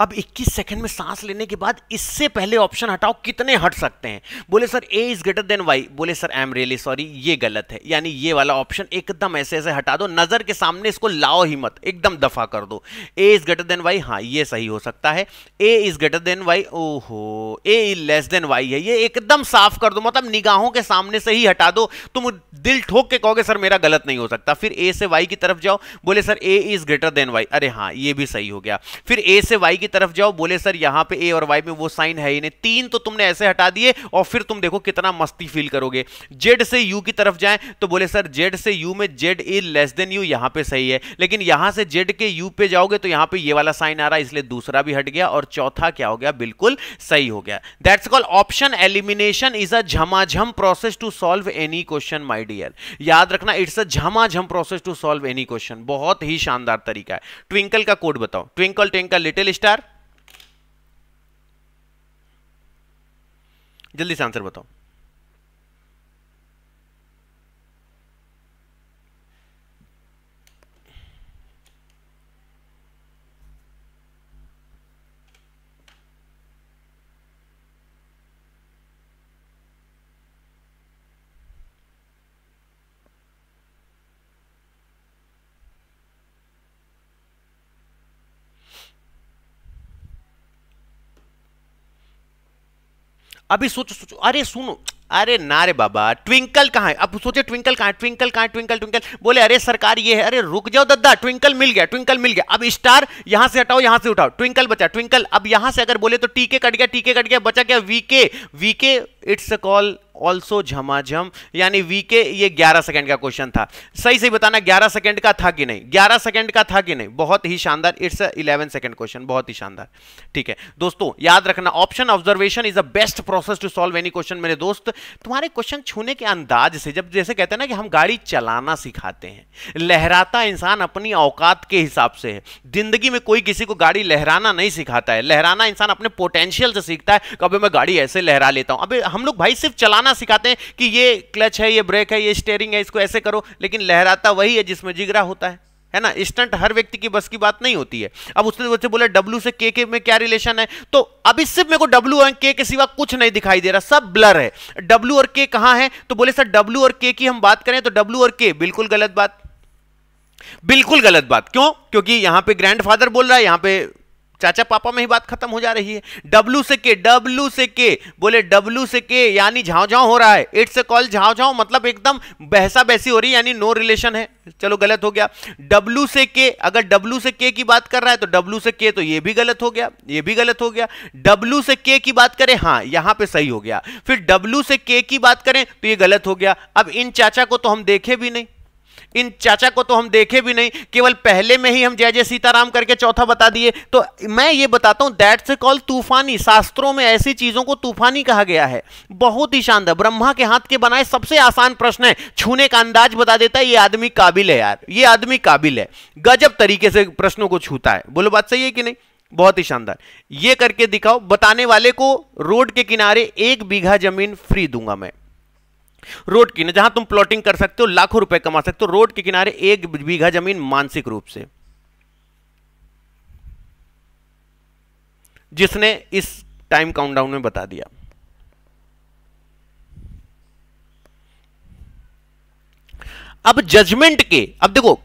अब 21 सेकंड में सांस लेने के बाद इससे पहले ऑप्शन हटाओ कितने हट सकते हैं बोले sir A is greater than Y बोले sir I am really sorry ये गलत है यानी ये वाला ऑप्शन एकदम ऐसे ऐसे हटा दो नजर के सामने इसको लाओ ही मत एकदम दफा कर दो A is greater than Y हाँ ये सही हो सकता है A is greater than Y ओहो A is less than Y है ये एकदम साफ कर दो मतलब निगाहों के सामने से ही हटा दो तुम दिल ठोक के कहोगे सर मेरा गलत नहीं हो सकता फिर ए से वाई की तरफ जाओ बोले sir A is greater than Y अरे हाँ ये भी सही हो गया फिर ए से वाई की की तरफ जाओ बोले सर यहां पे ए और वाई में वो साइन है ही नहीं तीन तो तुमने ऐसे हटा दिए और फिर तुम देखो कितना मस्ती फील करोगे जेड से यू की तरफ जाए तो बोले सर जेड से यू में Z A less than U यहां पे सही है लेकिन यहां से जेड के यू पे जाओगे तो यहां पे ये वाला साइन आ रहा है इसलिए दूसरा भी हट गया और चौथा क्या हो गया बिल्कुल सही हो गया that's call option elimination is a झमाझम process to solve any question my dear याद रखना इट्स अ झमाझम process to solve any question बहुत ही शानदार तरीका है ट्विंकल का कोड बताओ ट्विंकल ट्विंकल लिटिल स्टार जल्दी से आंसर बताओ अभी सोचो सोचो अरे सुनो अरे ना रे बाबा ट्विंकल कहाँ है अब सोचे ट्विंकल कहाँ है ट्विंकल कहाँ है ट्विंकल ट्विंकल बोले अरे सरकार ये है अरे रुक जाओ दद्दा ट्विंकल मिल गया ट्विंकल मिल गया अब स्टार यहां से हटाओ यहां से उठाओ ट्विंकल बचा ट्विंकल अब यहां से अगर बोले तो टीके कट गया टीके कट गया बचा क्या VK VK it's call also झमाझम यानी वीके ये 11 सेकंड का क्वेश्चन था सही सही बताना 11 सेकंड का था कि नहीं 11 सेकंड का था कि नहीं बहुत ही शानदार इट्स 11 सेकंड क्वेश्चन बहुत ही शानदार ठीक है दोस्तों याद रखना option observation is the best process to solve any question मेरे दोस्त तुम्हारे क्वेश्चन छूने के अंदाज से जब जैसे कहते हैं ना कि हम गाड़ी चलाना सिखाते हैं लहराता इंसान अपनी औकात के हिसाब से है जिंदगी में कोई किसी को गाड़ी लहराना नहीं सिखाता है लहराना इंसान अपने पोटेंशियल से सीखता है कभी मैं गाड़ी ऐसे लहरा लेता हूं अभी हम लोग भाई सिर्फ चलाना सिखाते हैं कि ये क्लच है ये ब्रेक है ये स्टेयरिंग है इसको ऐसे करो लेकिन लहराता वही है जिसमें जिगरा होता है है ना स्टंट हर व्यक्ति की बस की बात नहीं होती है अब उसने तो बच्चे बोले डब्ल्यू से के के में क्या रिलेशन है तो अभी सिर्फ मेरे को डब्ल्यू और के के सिवा कुछ नहीं दिखाई दे रहा सब ब्लर है डब्ल्यू और के कहां है तो बोले सर डब्ल्यू और के की हम बात करें तो डब्ल्यू और के बिल्कुल गलत बात बिल्कुल गलत बात क्यों क्योंकि यहां पे ग्रैंडफादर बोल रहा है यहां पे चाचा पापा में ही बात खत्म हो जा रही है डब्लू से के डब्लू से के बोले डब्लू से के यानी झाव झाव हो रहा है इट्स ए कॉल झाव झाव मतलब एकदम बहसा बहसी हो रही है यानी नो रिलेशन है चलो गलत हो गया डब्लू से के अगर डब्लू से के की बात कर रहा है तो डब्लू से के तो ये भी गलत हो गया ये भी गलत हो गया डब्लू से के की बात करें हाँ यहां पर सही हो गया फिर डब्लू से के की बात करें तो ये गलत हो गया अब इन चाचा को तो हम देखे भी नहीं इन चाचा को तो हम देखे भी नहीं केवल पहले में ही हम जय जय सीताराम करके चौथा बता दिए तो मैं ये बताता हूं दैट से कॉल तूफानी शास्त्रों में ऐसी चीज़ों को तूफानी कहा गया है बहुत ही शानदार ब्रह्मा के हाथ के बनाए सबसे आसान प्रश्न है छूने का अंदाज बता देता है ये आदमी काबिल है यार ये आदमी काबिल है गजब तरीके से प्रश्नों को छूता है बोलो बात सही है कि नहीं बहुत ही शानदार ये करके दिखाओ बताने वाले को रोड के किनारे एक बीघा जमीन फ्री दूंगा मैं रोड की ना जहां तुम प्लॉटिंग कर सकते हो लाखों रुपए कमा सकते हो तो रोड के किनारे एक बीघा जमीन मानसिक रूप से जिसने इस टाइम काउंटडाउन में बता दिया अब जजमेंट के अब देखो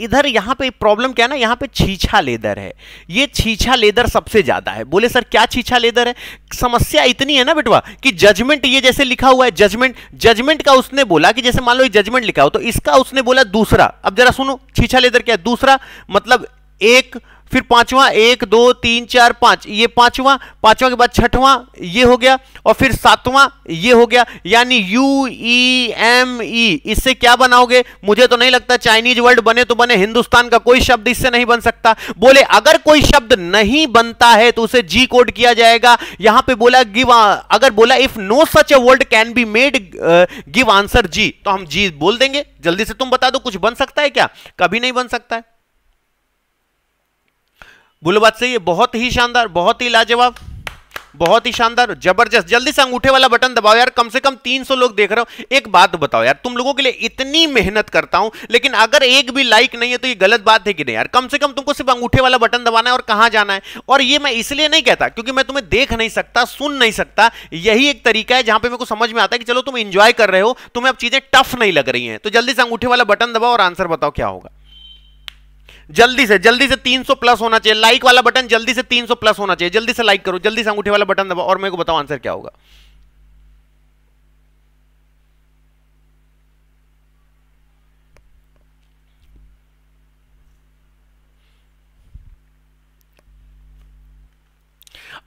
इधर यहाँ पे प्रॉब्लम क्या है ना यहाँ पे छीछा लेदर है ये छीछा लेदर सबसे ज़्यादा है बोले सर क्या छीछा लेदर है समस्या इतनी है ना बेटवा कि जजमेंट ये जैसे लिखा हुआ है जजमेंट जजमेंट का उसने बोला कि जैसे मान लो ये जजमेंट लिखा हो तो इसका उसने बोला दूसरा अब जरा सुनो छीछा लेदर क्या है दूसरा मतलब एक फिर पांचवा एक दो तीन चार पांच ये पांचवा पांचवा के बाद छठवां ये हो गया और फिर सातवां ये हो गया यानी यू ई एम ई इससे क्या बनाओगे मुझे तो नहीं लगता चाइनीज वर्ड बने तो बने हिंदुस्तान का कोई शब्द इससे नहीं बन सकता बोले अगर कोई शब्द नहीं बनता है तो उसे जी कोड किया जाएगा यहां पे बोला गिव अगर बोला if no such a word can be made give answer G तो हम जी बोल देंगे जल्दी से तुम बता दो कुछ बन सकता है क्या कभी नहीं बन सकता है बोलो बात सही है बहुत ही शानदार बहुत ही लाजवाब बहुत ही शानदार जबरदस्त जल्दी से अंगूठे वाला बटन दबाओ यार कम से कम 300 लोग देख रहे हो एक बात बताओ यार तुम लोगों के लिए इतनी मेहनत करता हूं लेकिन अगर एक भी लाइक नहीं है तो ये गलत बात है कि नहीं यार कम से कम तुमको सिर्फ अंगूठे वाला बटन दबाना है और कहां जाना है और ये मैं इसलिए नहीं कहता क्योंकि मैं तुम्हें देख नहीं सकता सुन नहीं सकता यही एक तरीका है जहां पर मेरे को समझ में आता है कि चलो तुम इंजॉय कर रहे हो तुम्हें अब चीजें टफ नहीं लग रही है तो जल्दी से अंगूठे वाला बटन दबाओ और आंसर बताओ क्या होगा जल्दी से जल्दी से 300 प्लस होना चाहिए लाइक वाला बटन जल्दी से 300 प्लस होना चाहिए जल्दी से लाइक करो जल्दी से अंगूठे वाला बटन दबाओ और मेरे को बताओ आंसर क्या होगा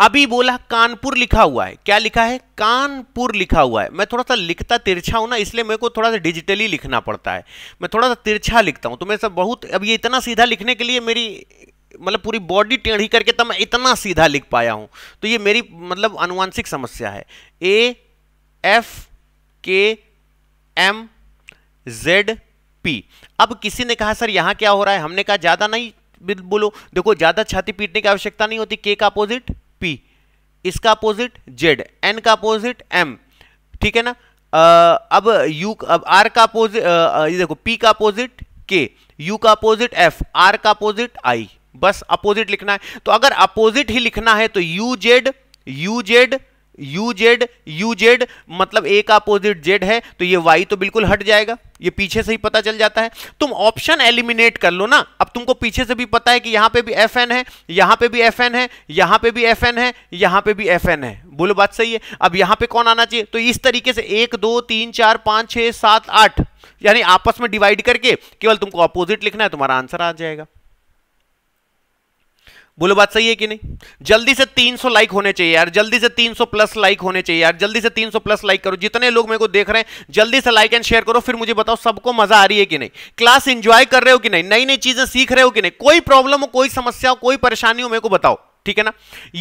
अभी बोला कानपुर लिखा हुआ है क्या लिखा है कानपुर लिखा हुआ है मैं थोड़ा सा लिखता तिरछा हूं ना इसलिए मेरे को थोड़ा सा डिजिटली लिखना पड़ता है मैं थोड़ा सा तिरछा लिखता हूं तो मैं सब बहुत अब ये इतना सीधा लिखने के लिए मेरी मतलब पूरी बॉडी टेढ़ी करके तब तो मैं इतना सीधा लिख पाया हूं तो ये मेरी मतलब अनुवांशिक समस्या है A F K M Z P अब किसी ने कहा सर यहां क्या हो रहा है हमने कहा ज़्यादा नहीं बोलो देखो ज़्यादा छाती पीटने की आवश्यकता नहीं होती के का अपोजिट पी इसका अपोजिट जेड एन का अपोजिट एम ठीक है ना अब यू अब आर का अपोजिट ये देखो पी का अपोजिट के यू का अपोजिट एफ आर का अपोजिट आई बस अपोजिट लिखना है तो अगर अपोजिट ही लिखना है तो U Z U Z U Z U Z मतलब ए का अपोजिट जेड है तो ये वाई तो बिल्कुल हट जाएगा ये पीछे से ही पता चल जाता है तुम ऑप्शन एलिमिनेट कर लो ना अब तुमको पीछे से भी पता है कि यहां पे भी एफ एन है यहां पे भी एफ एन है यहां पे भी एफ एन है यहां पे भी एफ एन है बोलो बात सही है अब यहां पे कौन आना चाहिए तो इस तरीके से एक दो तीन चार पांच छह सात आठ यानी आपस में डिवाइड करके केवल तुमको अपोजिट लिखना है तुम्हारा आंसर आ जाएगा बोलो बात सही है कि नहीं जल्दी से 300 लाइक होने चाहिए यार जल्दी से 300 प्लस लाइक होने चाहिए यार जल्दी से 300 प्लस लाइक करो जितने लोग मेरे को देख रहे हैं जल्दी से लाइक एंड शेयर करो फिर मुझे बताओ सबको मजा आ रही है कि नहीं क्लास इंजॉय कर रहे हो कि नहीं नई नई चीजें सीख रहे हो कि नहीं कोई प्रॉब्लम हो कोई समस्या हो कोई परेशानी हो मेरे को बताओ ठीक है ना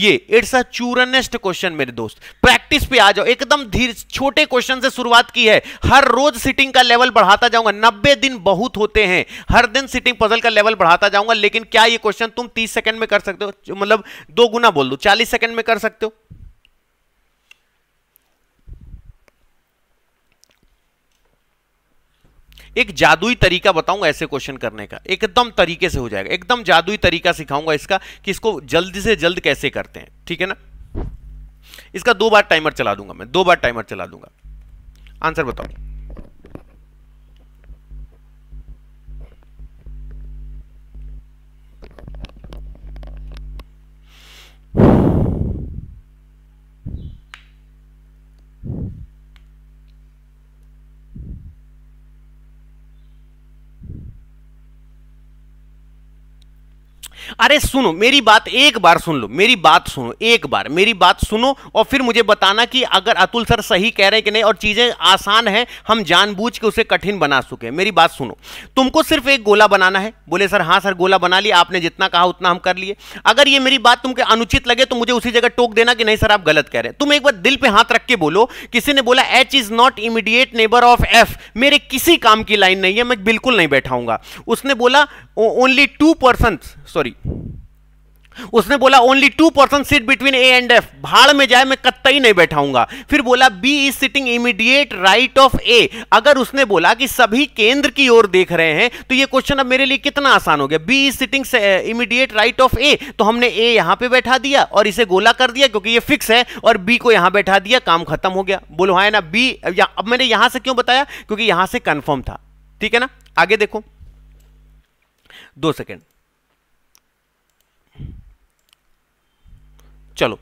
ये इट्स अ चूरनेस्ट क्वेश्चन मेरे दोस्त प्रैक्टिस पे आ जाओ एकदम धीरे छोटे क्वेश्चन से शुरुआत की है हर रोज सिटिंग का लेवल बढ़ाता जाऊंगा नब्बे दिन बहुत होते हैं हर दिन सिटिंग पजल का लेवल बढ़ाता जाऊंगा लेकिन क्या ये क्वेश्चन तुम तीस सेकंड में कर सकते हो मतलब दो गुना बोल दो चालीस सेकंड में कर सकते हो एक जादुई तरीका बताऊंगा ऐसे क्वेश्चन करने का एकदम तरीके से हो जाएगा एकदम जादुई तरीका सिखाऊंगा इसका कि इसको जल्द से जल्द कैसे करते हैं ठीक है ना इसका दो बार टाइमर चला दूंगा मैं दो बार टाइमर चला दूंगा आंसर बताओ you अरे सुनो मेरी बात एक बार सुन लो मेरी बात सुनो एक बार मेरी बात सुनो और फिर मुझे बताना कि अगर अतुल सर सही कह रहे हैं कि नहीं और चीज़ें आसान है हम जानबूझ के उसे कठिन बना चुके हैं मेरी बात सुनो तुमको सिर्फ एक गोला बनाना है बोले सर हाँ सर गोला बना लिया आपने जितना कहा उतना हम कर लिए अगर ये मेरी बात तुमको अनुचित लगे तो मुझे उसी जगह टोक देना कि नहीं सर आप गलत कह रहे हैं तुम एक बार दिल पर हाथ रख के बोलो किसी ने बोला H is not immediate neighbour of F मेरे किसी काम की लाइन नहीं है मैं बिल्कुल नहीं बैठाऊंगा उसने बोला ओनली टू परसेंट सॉरी उसने बोला only two person seat between A and F भाड़ में जाए मैं ही नहीं बैठाऊंगा फिर बोला B is sitting immediate right of A अगर उसने बोला कि सभी केंद्र की ओर देख रहे हैं तो ये क्वेश्चन अब मेरे लिए कितना आसान हो गया B is sitting immediate right of A तो हमने ए यहां पे बैठा दिया और इसे गोला कर दिया क्योंकि यह फिक्स है और बी को यहां बैठा दिया काम खत्म हो गया बोलो हाँ, है ना बी अब मैंने यहां से क्यों बताया क्योंकि यहां से कंफर्म था ठीक है ना आगे देखो दो सेकेंड चलो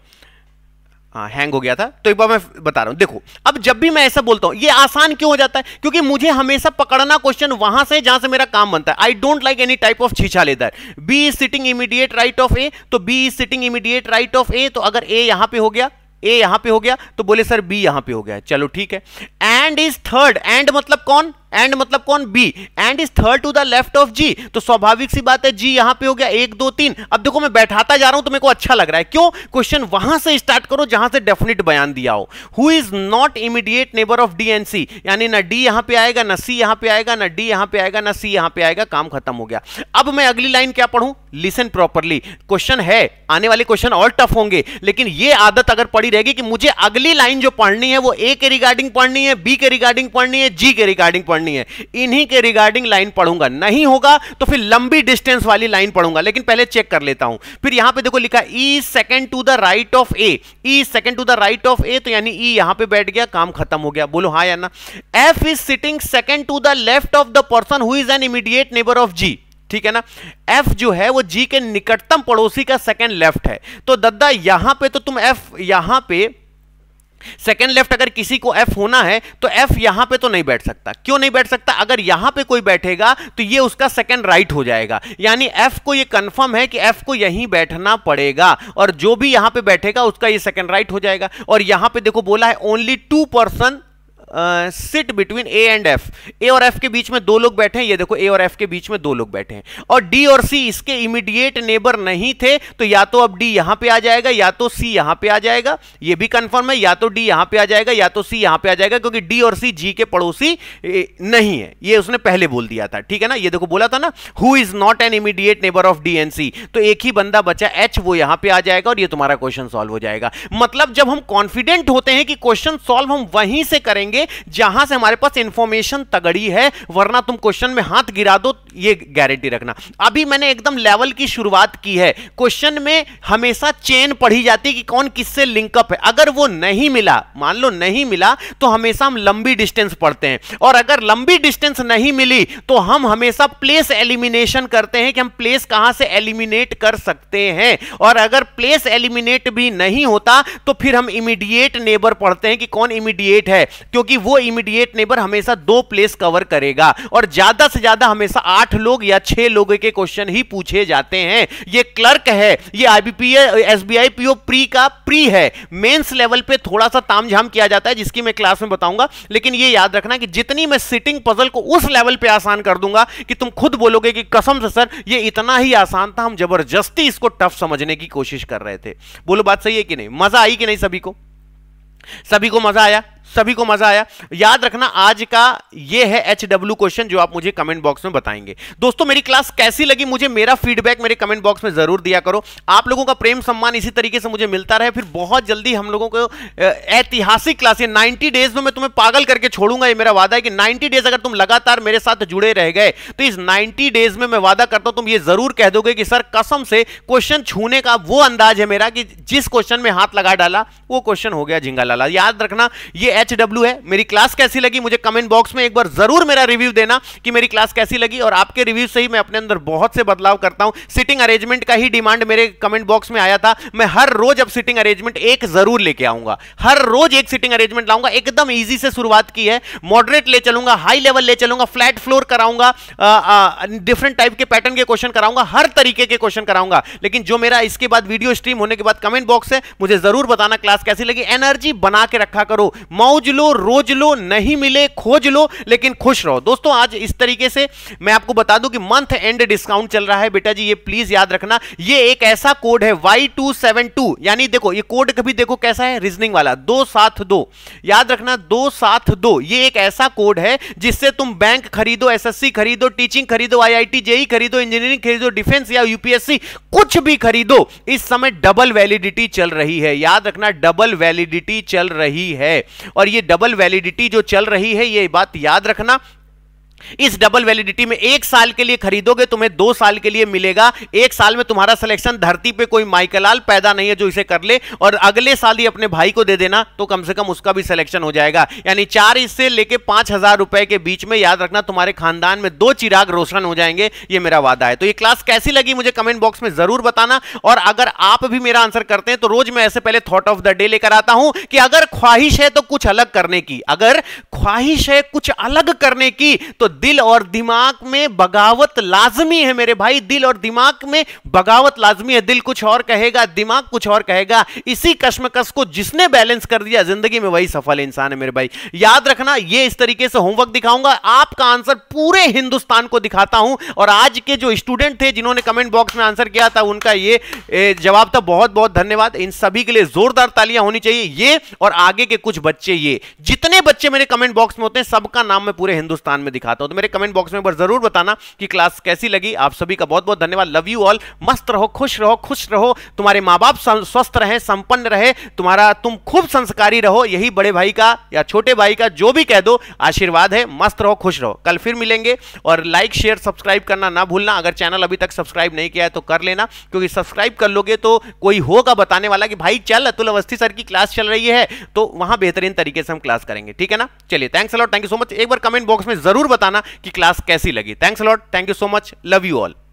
हाँ हैंग हो गया था तो एक बार मैं बता रहा हूं देखो अब जब भी मैं ऐसा बोलता हूं ये आसान क्यों हो जाता है क्योंकि मुझे हमेशा पकड़ना क्वेश्चन वहां से जहां से मेरा काम बनता है I don't like any type of छीछा लेदर B is sitting immediate right of A तो B is sitting immediate right of A तो अगर ए यहां पे हो गया ए यहां पे हो गया तो बोले सर बी यहां पे हो गया चलो ठीक है एंड इज थर्ड एंड मतलब कौन एंड मतलब कौन B end is third to the left of G तो स्वाभाविक सी बात है जी यहां पे हो गया एक दो तीन अब देखो मैं बैठाता जा रहा हूं तो मेरे को अच्छा लग रहा है क्यों क्वेश्चन वहां से स्टार्ट करो जहां से डेफिनेट बयान दिया हो who is not immediate neighbour of D and C यानी ना डी यहां पर आएगा ना सी यहां पर आएगा ना डी यहां पर आएगा ना सी यहां पर आएगा काम खत्म हो गया अब मैं अगली लाइन क्या पढ़ू लिसन प्रॉपरली क्वेश्चन है आने वाले क्वेश्चन और टफ होंगे लेकिन ये आदत अगर पड़ी रहेगी कि मुझे अगली लाइन जो पढ़नी है वो ए के रिगार्डिंग पढ़नी है बी के रिगार्डिंग पढ़नी है जी के रिगार्डिंग पढ़नी पढ़नी है इन्हीं के रिगार्डिंग लाइन पढ़ूंगा नहीं होगा तो फिर लंबी डिस्टेंस वाली लाइन पढ़ूंगा लेकिन पहले चेक कर लेता हूं फिर यहां पे देखो लिखा E second to the right of A E second to the right of A तो यानी ई e यहां पे बैठ गया काम खत्म हो गया बोलो हाँ या ना F is sitting second to the left of the person who is an immediate neighbour of G ठीक है ना एफ जो है वो जी के निकटतम पड़ोसी का सेकंड लेफ्ट है तो दद्दा यहां पे तो तुम एफ यहां पे सेकेंड लेफ्ट अगर किसी को एफ होना है तो एफ यहां पे तो नहीं बैठ सकता क्यों नहीं बैठ सकता अगर यहां पे कोई बैठेगा तो ये उसका सेकेंड राइट हो जाएगा यानी एफ को ये कंफर्म है कि एफ को यहीं बैठना पड़ेगा और जो भी यहां पे बैठेगा उसका ये सेकेंड राइट हो जाएगा और यहां पे देखो बोला है only two person sit between A and F A और एफ के बीच में दो लोग बैठे हैं ये देखो ए और एफ के बीच में दो लोग बैठे हैं और डी और सी इसके इमीडिएट नेबर नहीं थे तो या तो अब डी यहां पे आ जाएगा या तो सी यहां पे आ जाएगा ये भी कंफर्म है या तो डी यहां पे आ जाएगा या तो सी यहां पे आ जाएगा क्योंकि डी और सी जी के पड़ोसी नहीं है ये उसने पहले बोल दिया था ठीक है ना ये देखो बोला था ना who is not an immediate neighbour of D and C तो एक ही बंदा बचा एच वो यहां पर आ जाएगा और ये तुम्हारा क्वेश्चन सॉल्व हो जाएगा मतलब जब हम कॉन्फिडेंट होते हैं कि क्वेश्चन सॉल्व हम वहीं से करेंगे जहां से हमारे पास इंफॉर्मेशन तगड़ी है वरना तुम क्वेश्चन में हाथ गिरा दो ये गारंटी रखना अभी मैंने एकदम लेवल की शुरुआत की है क्वेश्चन में हमेशा चेन पढ़ी जाती है कि कौन किससे लिंकअप है अगर वो नहीं मिला मान लो नहीं मिला तो हमेशा हम लंबी डिस्टेंस पढ़ते हैं और अगर लंबी डिस्टेंस नहीं मिली तो हम हमेशा प्लेस एलिमिनेशन करते हैं कि हम प्लेस कहां से एलिमिनेट कर सकते हैं और अगर प्लेस एलिमिनेट भी नहीं होता तो फिर हम इमीडिएट नेबर पढ़ते हैं कि कौन इमीडिएट है क्योंकि क्योंकि वो इमीडिएट नेबर हमेशा दो प्लेस कवर करेगा और ज्यादा से ज्यादा हमेशा आठ लोग या छह लोगों के क्वेश्चन ही पूछे जाते हैं ये क्लर्क है ये आईबीपी पीओ प्री का प्री है मेंस लेवल पे थोड़ा सा तामझाम किया जाता है जिसकी मैं क्लास में बताऊंगा लेकिन ये याद रखना कि जितनी मैं सिटिंग पजल को उस लेवल पे आसान कर दूंगा कि तुम खुद बोलोगे कि कसम से सर ये इतना ही आसान था हम जबरदस्ती इसको टफ समझने की कोशिश कर रहे थे बोलो बात सही है कि नहीं मजा आई कि नहीं सभी को सभी को मजा आया सभी को मजा आया याद रखना आज का ये है एच डब्ल्यू क्वेश्चन जो आप मुझे कमेंट बॉक्स में बताएंगे दोस्तों मेरी क्लास कैसी लगी मुझे मेरा फीडबैक मेरे कमेंट बॉक्स में जरूर दिया करो आप लोगों का प्रेम सम्मान इसी तरीके से मुझे मिलता रहे फिर बहुत जल्दी हम लोगों को ऐतिहासिक क्लास ये नाइन्टी डेज में मैं तुम्हें पागल करके छोड़ूंगा ये मेरा वादा है कि नाइन्टी डेज अगर तुम लगातार मेरे साथ जुड़े रह गए तो इस नाइन्टी डेज में मैं वादा करता हूं तुम ये जरूर कह दोगे कि सर कसम से क्वेश्चन छूने का वो अंदाज है मेरा कि जिस क्वेश्चन में हाथ लगा डाला वो क्वेश्चन हो गया झिंगा लाला याद रखना ये एच डब्ल्यू है मेरी क्लास कैसी लगी मुझे कमेंट बॉक्स में एक बार जरूर मेरा रिव्यू देना कि मेरी क्लास कैसी लगी और आपके रिव्यू से ही मैं अपने अंदर बहुत से बदलाव करता हूं सिटिंग अरेंजमेंट का ही डिमांड मेरे कमेंट बॉक्स में आया था मैं हर रोज अब सिटिंग अरेंजमेंट एक जरूर लेके आऊंगा हर रोज एक सिटिंग अरेंजमेंट लाऊंगा एकदम ईजी से शुरुआत की है मॉडरेट ले चलूंगा हाई लेवल ले चलूंगा फ्लैट फ्लोर कराऊंगा डिफरेंट टाइप के पैटर्न के क्वेश्चन कराऊंगा हर तरीके के क्वेश्चन कराऊंगा लेकिन जो मेरा इसके बाद वीडियो स्ट्रीम होने के बाद कमेंट बॉक्स है मुझे जरूर बताना क्लास कैसी लगी एनर्जी बना के रखा करो मऊ मौज लो रोज लो नहीं मिले खोज लो लेकिन खुश रहो दोस्तों आज इस तरीके से मैं आपको बता दूं कि मंथ एंड डिस्काउंट चल रहा है बेटा जी ये प्लीज याद रखना ये एक ऐसा कोड है वाई टू सेवन टू यानी देखो ये कोड कभी देखो कैसा है रीजनिंग वाला दो साथ दो याद रखना दो साथ दो ये एक ऐसा कोड है जिससे तुम बैंक खरीदो एस खरीदो टीचिंग खरीदो आईआईटी जेई e खरीदो इंजीनियरिंग खरीदो डिफेंस या यूपीएससी कुछ भी खरीदो इस समय डबल वैलिडिटी चल रही है याद रखना डबल वैलिडिटी चल रही है और और ये डबल वैलिडिटी जो चल रही है ये बात याद रखना इस डबल वैलिडिटी में एक साल के लिए खरीदोगे तुम्हें दो साल के लिए मिलेगा एक साल में तुम्हारा सिलेक्शन धरती पे कोई माइकलाल पैदा नहीं है जो इसे कर ले और अगले साल ही अपने भाई को दे देना तो कम से कम उसका भी सिलेक्शन हो जाएगा यानी चार इससे लेके पांच हजार रुपए के बीच में याद रखना तुम्हारे खानदान में दो चिराग रोशन हो जाएंगे ये मेरा वादा है तो ये क्लास कैसी लगी मुझे कमेंट बॉक्स में जरूर बताना और अगर आप भी मेरा आंसर करते हैं तो रोज मैं ऐसे पहले थॉट ऑफ द डे लेकर आता हूं कि अगर ख्वाहिश है तो कुछ अलग करने की अगर ख्वाहिश है कुछ अलग करने की तो दिल और दिमाग में बगावत लाजमी है मेरे भाई दिल और दिमाग में बगावत लाजमी है दिल कुछ और कहेगा दिमाग कुछ और कहेगा इसी कश्मकश को जिसने बैलेंस कर दिया जिंदगी में वही सफल इंसान है मेरे भाई याद रखना ये इस तरीके से होमवर्क दिखाऊंगा आपका आंसर पूरे हिंदुस्तान को दिखाता हूं और आज के जो स्टूडेंट थे जिन्होंने कमेंट बॉक्स में आंसर किया था उनका ये जवाब था बहुत बहुत धन्यवाद इन सभी के लिए जोरदार तालियां होनी चाहिए ये और आगे के कुछ बच्चे ये जितने बच्चे मेरे कमेंट बॉक्स में होते हैं सबका नाम मैं पूरे हिंदुस्तान में दिखाता हूं चाहता हूं तो मेरे कमेंट बॉक्स में जरूर बताना कि क्लास कैसी लगी आप सभी का बहुत बहुत धन्यवाद लव यू ऑल मस्त रहो खुश रहो खुश रहो तुम्हारे माँ बाप स्वस्थ रहे संपन्न रहे तुम्हारा तुम खूब संस्कारी रहो यही बड़े भाई का या छोटे भाई का जो भी कह दो आशीर्वाद है मस्त रहो खुश रहो कल फिर मिलेंगे और लाइक शेयर सब्सक्राइब करना ना भूलना अगर चैनल अभी तक सब्सक्राइब नहीं किया है तो कर लेना क्योंकि सब्सक्राइब कर लोगे तो कोई होगा बताने वाला कि भाई चल अतुल अवस्थी सर की क्लास चल रही है तो वहां बेहतरीन तरीके से हम क्लास करेंगे ठीक है ना चलिए thanks a lot thank you so much एक बार कमेंट बॉक्स में जरूर बता बताना कि क्लास कैसी लगी thanks lot thank you so much love you all